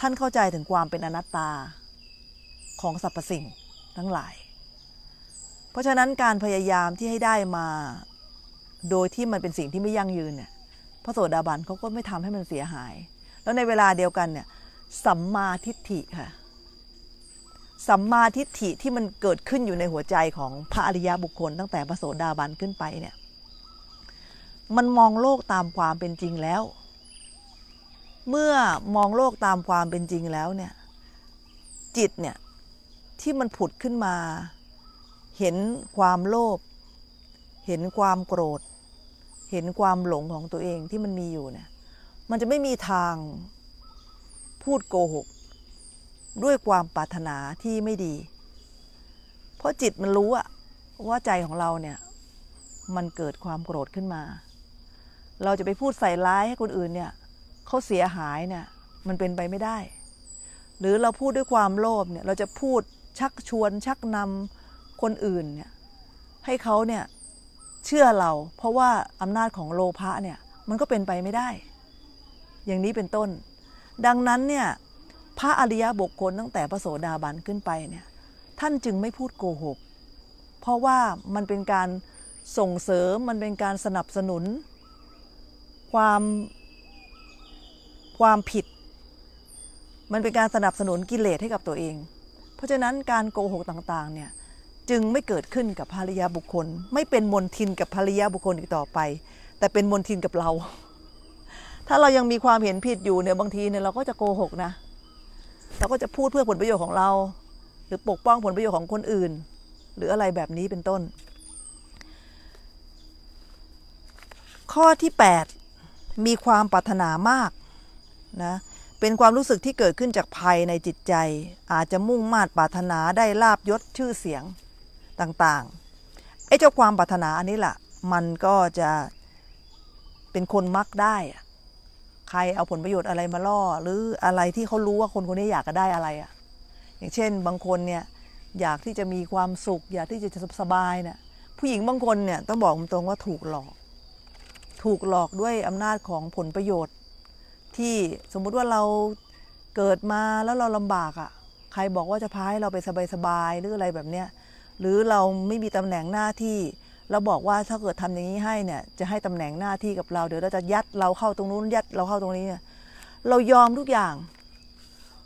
ท่านเข้าใจถึงความเป็นอนัตตาของสรรพสิ่งทั้งหลาย เพราะฉะนั้นการพยายามที่ให้ได้มาโดยที่มันเป็นสิ่งที่ไม่ยั่งยืนเนี่ย พระโสดาบันเขาก็ไม่ทำให้มันเสียหาย แล้วในเวลาเดียวกันเนี่ย สัมมาทิฏฐิค่ะ สัมมาทิฏฐิที่มันเกิดขึ้นอยู่ในหัวใจของพระอริยบุคคลตั้งแต่พระโสดาบันขึ้นไปเนี่ย มันมองโลกตามความเป็นจริงแล้ว เมื่อมองโลกตามความเป็นจริงแล้วเนี่ย จิตเนี่ยที่มันผุดขึ้นมา เห็นความโลภเห็นความโกรธ เห็นความหลงของตัวเองที่มันมีอยู่เนี่ย มันจะไม่มีทางพูดโกหกด้วยความปรารถนาที่ไม่ดี เพราะจิตมันรู้อะว่าใจของเราเนี่ย มันเกิดความโกรธขึ้นมา เราจะไปพูดใส่ร้ายให้คนอื่นเนี่ยเขาเสียหายเนี่ย มันเป็นไปไม่ได้ หรือเราพูดด้วยความโลภเนี่ยเราจะพูดชักชวนชักนำคนอื่นเนี่ยให้เขาเนี่ยเชื่อเราเพราะว่าอำนาจของโลภะเนี่ย มันก็เป็นไปไม่ได้ อย่างนี้เป็นต้น ดังนั้นเนี่ยพระอริยบุคคลตั้งแต่พระโสดาบันขึ้นไปเนี่ย ท่านจึงไม่พูดโกหก เพราะว่ามันเป็นการส่งเสริมมันเป็นการสนับสนุน ความความผิด มันเป็นการสนับสนุนกิเลสให้กับตัวเองราะฉะนั้นการโกหกต่างๆ เนี่ยจึงไม่เกิดขึ้นกับภรรยาบุคคล ไม่เป็นมนทินกับภรรยาบุคคลอีกต่อไป แต่เป็นมนทินกับเรา ถ้าเรายังมีความเห็นผิดอยู่เนี่ยบางทีเนี่ยเราก็จะโกหกนะ เราก็จะพูดเพื่อผลประโยชน์ของเรา หรือปกป้องผลประโยชน์ของคนอื่น หรืออะไรแบบนี้เป็นต้น ข้อที่ 8 มีความปรารถนามากนะเป็นความรู้สึกที่เกิดขึ้นจากภายในจิตใจ อาจจะมุ่งมา่ปรารถนาได้ลาบยศชื่อเสียงต่างๆไอ้เจ้าความปรารถนาอันนี้แหละมันก็จะเป็นคนมักได้ ใครเอาผลประโยชน์อะไรมาล่อหรืออะไรที่เขารู้ว่าคนคนนี้อยากจะได้อะไรอ่ะอย่างเช่น บางคนเนี่ยอยากที่จะมีความสุข อยากที่จะสบายเนะี่ยผู้หญิงบางคนเนี่ยต้องบอกตรงว่าถูกหลอก ถูกหลอกด้วยอำนาจของผลประโยชน์ที่สมมุติว่าเราเกิดมาแล้วเราลำบากอะ่ะ ใครบอกว่าจะพาให้เราไปสบายๆหรืออะไรแบบเนี้ยหรือเราไม่มีตำแหน่งหน้าที่เราบอกว่าถ้าเกิดทำอย่างนี้ให้เนี่ย จะให้ตำแหน่งหน้าที่กับเราเดี๋ยวเราจะยัดเราเข้าตรงนู้นยัดเราเข้าตรงนี้เนี่ยเรายอมทุกอย่าง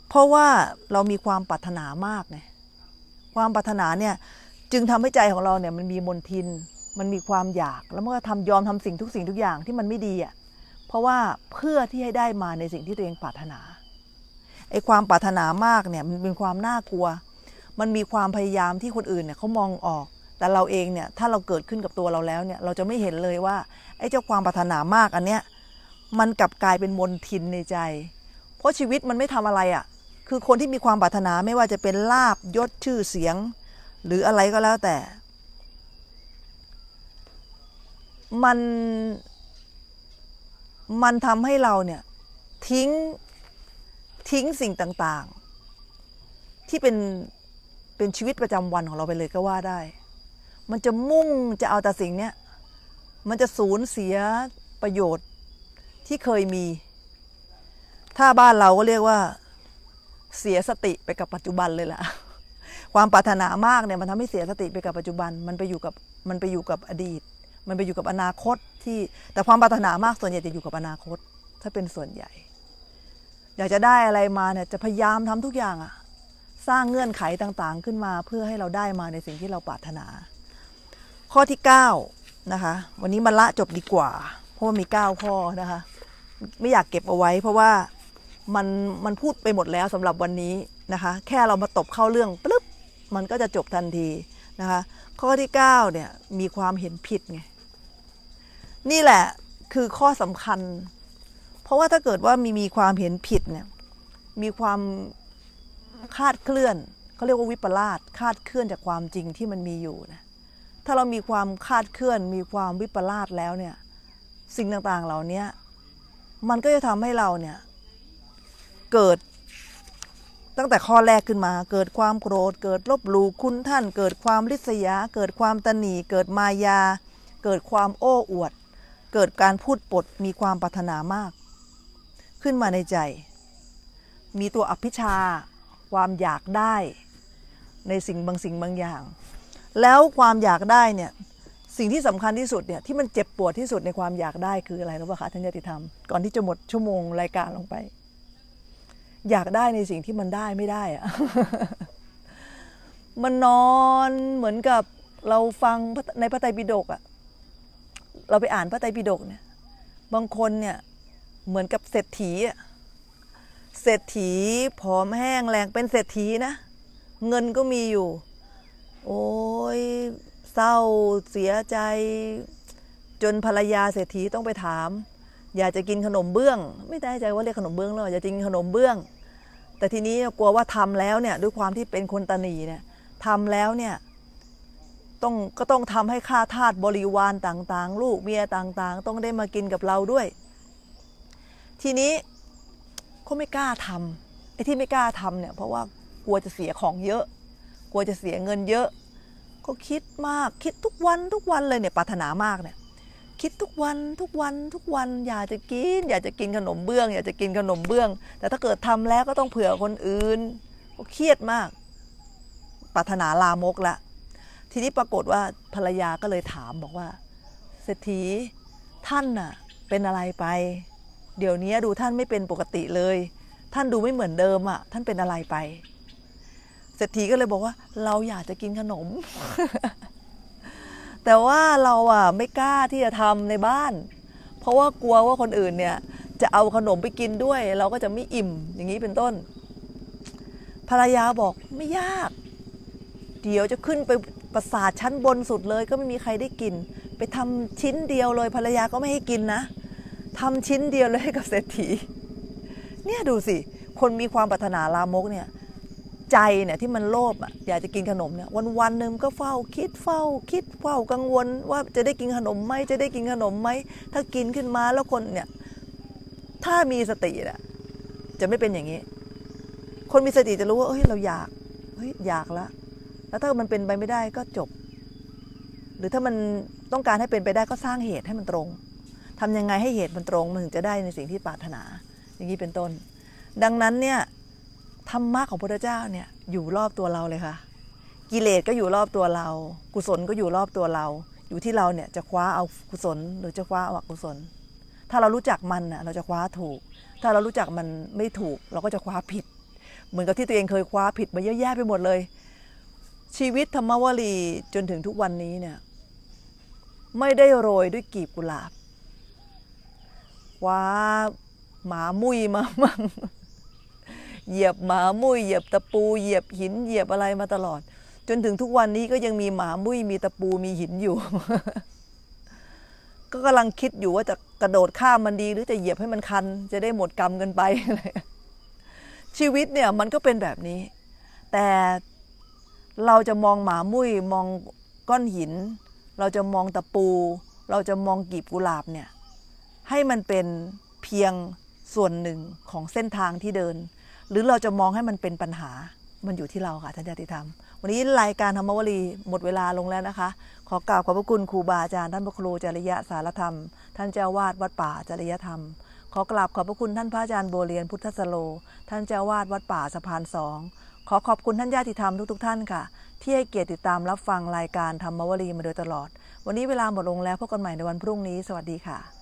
เพราะว่าเรามีความปรารถนามากไงความปรารถนาเนี่ย จึงทำให้ใจของเราเนี่ย มันมีมนทิน มันมีความอยากแล้วมันก็ทำยอมทำสิ่งทุกสิ่งทุกอย่างที่มันไม่ดีอะ่ะเพราะว่าเพื่อที่ให้ได้มาในสิ่งที่ตัวเองปรารถนาไอ้ความปรารถนามากเนี่ยมันเป็นความน่ากลัว มันมีความพยายามที่คนอื่นเนี่ยเขามองออก แต่เราเองเนี่ยถ้าเราเกิดขึ้นกับตัวเราแล้วเนี่ยเราจะไม่เห็นเลยว่าไอ้เจ้าความปรารถนามากอันเนี้ย มันกลับกลายเป็นมนทินในใจ เพราะชีวิตมันไม่ทำอะไรอะ่ะคือคนที่มีความปรารถนาไม่ว่าจะเป็นลาบยศชื่อเสียง หรืออะไรก็แล้วแต่มันมันทำให้เราเนี่ยทิ้งทิ้งสิ่งต่างๆ ที่เป็นเป็นชีวิตประจำวันของเราไปเลยก็ว่าได้ มันจะมุ่งจะเอาแต่สิ่งเนี้ยมันจะสูญเสียประโยชน์ที่เคยมี ถ้าบ้านเราก็เรียกว่าเสียสติไปกับปัจจุบันเลยล่ะ ความปรารถนามากเนี่ย มันทำให้เสียสติไปกับปัจจุบัน มันไปอยู่กับมันไปอยู่กับอดีตมันไปอยู่กับอนาคตที่แต่ความปรารถนามากส่วนใหญ่จะอยู่กับอนาคต ถ้าเป็นส่วนใหญ่ อยากจะได้อะไรมาเนี่ยจะพยายามทำทุกอย่างอะสร้างเงื่อนไขต่างๆขึ้นมาเพื่อให้เราได้มาในสิ่งที่เราปรารถนา ข้อที่9นะคะ วันนี้มาละจบดีกว่าเพราะว่ามี 9 ข้อนะคะ ไม่อยากเก็บเอาไว้ เพราะว่ามันมันพูดไปหมดแล้วสำหรับวันนี้นะคะ แค่เรามาตบเข้าเรื่องปุ๊บมันก็จะจบทันทีนะคะ ข้อที่9เนี่ยมีความเห็นผิดไงนี่แหละคือข้อสำคัญ เพราะว่าถ้าเกิดว่ามีมีความเห็นผิดเนี่ยมีความคาดเคลื่อนเขาเรียกว่าวิปลาสคาดเคลื่อนจากความจริงที่มันมีอยู่นะถ้าเรามีความคาดเคลื่อน มีความวิปลาสแล้วเนี่ย สิ่งต่างๆเหล่านี้มันก็จะทำให้เราเนี่ยเกิดตั้งแต่ข้อแรกขึ้นมา เกิดความโกรธ เกิดลบลูคุณท่าน เกิดความริษยา เกิดความตนีเกิดมายา เกิดความโอ้อวดเกิดการพูดปดมีความปรารถนามาก ขึ้นมาในใจ มีตัวอภิชาความอยากได้ในสิ่งบางสิ่งบางอย่าง แล้วความอยากได้เนี่ยสิ่งที่สำคัญที่สุดเนี่ยที่มันเจ็บปวดที่สุดในความอยากได้คืออะไรรู้ป่ะคะท่านยติธรรมก่อนที่จะหมดชั่วโมงรายการลงไป อยากได้ในสิ่งที่มันได้ไม่ได้อะมันนอนเหมือนกับเราฟังในพระไตรปิฎกอะเราไปอ่านพระไตรปิฎกเนี่ย บางคนเนี่ยเหมือนกับเศรษฐีเศรษฐีผอมแห้งแรงเป็นเศรษฐีนะ เงินก็มีอยู่ โอ้ยเศร้าเสียใจจนภรรยาเศรษฐีต้องไปถามอยากจะกินขนมเบื้อง ไม่ได้ใจว่าเรียกขนมเบื้องหรอกอยากจะกินขนมเบื้อง แต่ทีนี้กลัวว่าทำแล้วเนี่ย ด้วยความที่เป็นคนตนีเนี่ยทำแล้วเนี่ยต้องก็ต้องทำให้ข้าทาสบริวารต่างๆ ลูกเมียต่างๆ ต้องได้มากินกับเราด้วย ทีนี้ก็ไม่กล้าทำไอ้ที่ไม่กล้าทำเนี่ยเพราะว่ากลัวจะเสียของเยอะกลัวจะเสียเงินเยอะ ก็คิดมากคิดทุกวันทุกวันเลยเนี่ยปรารถนามากเนี่ยคิดทุกวันทุกวันทุกวันอยากจะกิน อยากจะกินขนมเบื้อง อยากจะกินขนมเบื้อง แต่ถ้าเกิดทำแล้วก็ต้องเผื่อคนอื่นก็เครียดมากปรารถนาลามกละทีนี้ปรากฏว่าภรรยาก็เลยถามบอกว่าเศรษฐีท่านน่ะ เป็นอะไรไป เดี๋ยวนี้ดูท่านไม่เป็นปกติเลย ท่านดูไม่เหมือนเดิมอ่ะ ท่านเป็นอะไรไปเศรษฐีก็เลยบอกว่า เราอยากจะกินขนม แต่ว่าเราอ่ะไม่กล้าที่จะทำในบ้านเพราะว่ากลัวว่าคนอื่นเนี่ย จะเอาขนมไปกินด้วย เราก็จะไม่อิ่มอย่างนี้เป็นต้น ภรรยาบอกไม่ยาก เดี๋ยวจะขึ้นไปประสาทชั้นบนสุดเลยก็ไม่มีใครได้กิน ไปทำชิ้นเดียวเลยภรรยาก็ไม่ให้กินนะทำชิ้นเดียวเลยให้กับเศรษฐี เนี่ยดูสิคนมีความปรารถนาลามกเนี่ย ใจเนี่ยที่มันโลภอ่ะอยากจะกินขนมเนี่ยวันวันหนึ่งก็เฝ้า คิดเฝ้า คิดเฝ้ากังวลว่าจะได้กินขนมไหมจะได้กินขนมไหมถ้ากินขึ้นมาแล้วคนเนี่ย ถ้ามีสติี่ะจะไม่เป็นอย่างนี้ คนมีสติจะรู้ว่าเฮ้ยเราอยากเฮ้ยอยากละแล้วถ้ามันเป็นไปไม่ได้ก็จบ หรือถ้ามันต้องการให้เป็นไปได้ก็สร้างเหตุให้มันตรง ทำยังไงให้เหตุมันตรงมันถึงจะได้ในสิ่งที่ปรารถนา อย่างนี้เป็นต้น ดังนั้นเนี่ยธรรมะของพระเจ้าเนี่ยอยู่รอบตัวเราเลยค่ะ กิเลสก็อยู่รอบตัวเรา กุศลก็อยู่รอบตัวเรา อยู่ที่เราเนี่ย จะคว้าเอากุศลหรือจะคว้าเอาอกุศล ถ้าเรารู้จักมันน่ะเราจะคว้าถูก ถ้าเรารู้จักมันไม่ถูกเราก็จะคว้าผิด เหมือนกับที่ตัวเองเคยคว้าผิดมาเยอะแยะไปหมดเลยชีวิตธรรมวลีจนถึงทุกวันนี้เนี่ย ไม่ได้โรยด้วยกีบกุหลาบว้าหมามุยมามั่งเหยียบหมามุยเหยียบตะปู เหยียบหินเหยียบอะไรมาตลอด จนถึงทุกวันนี้ก็ยังมีหมามุยมีตะปูมีหินอยู่ ก็กำลังคิดอยู่ว่าจะกระโดดข้ามมันดีหรือจะเหยียบให้มันคันจะได้หมดกรรมกันไป ชีวิตเนี่ย มันก็เป็นแบบนี้ แต่เราจะมองหมามุ้ยมองก้อนหิน เราจะมองตะปู เราจะมองกีบกุหลาบเนี่ยให้มันเป็นเพียงส่วนหนึ่งของเส้นทางที่เดิน หรือเราจะมองให้มันเป็นปัญหามันอยู่ที่เราค่ะท่านญาติธรรม วันนี้รายการธรรมวลีหมดเวลาลงแล้วนะคะ ขอกล่าวขอบพระคุณครูบาอาจารย์ท่านพระครูจริยะสารธรรม ท่านเจ้าวาดวัดป่าจริยธรรม ขอกราบขอบพระคุณท่านพระอาจารย์โบเรียนพุทธสโล ท่านเจ้าวาดวัดป่าสะพานสองขอขอบคุณท่านญาติธรรมทุกๆท่านค่ะ ที่ให้เกียรติติดตามรับฟังรายการธรรมวรีมาโดยตลอด วันนี้เวลาหมดลงแล้วพบกันใหม่ในวันพรุ่งนี้สวัสดีค่ะ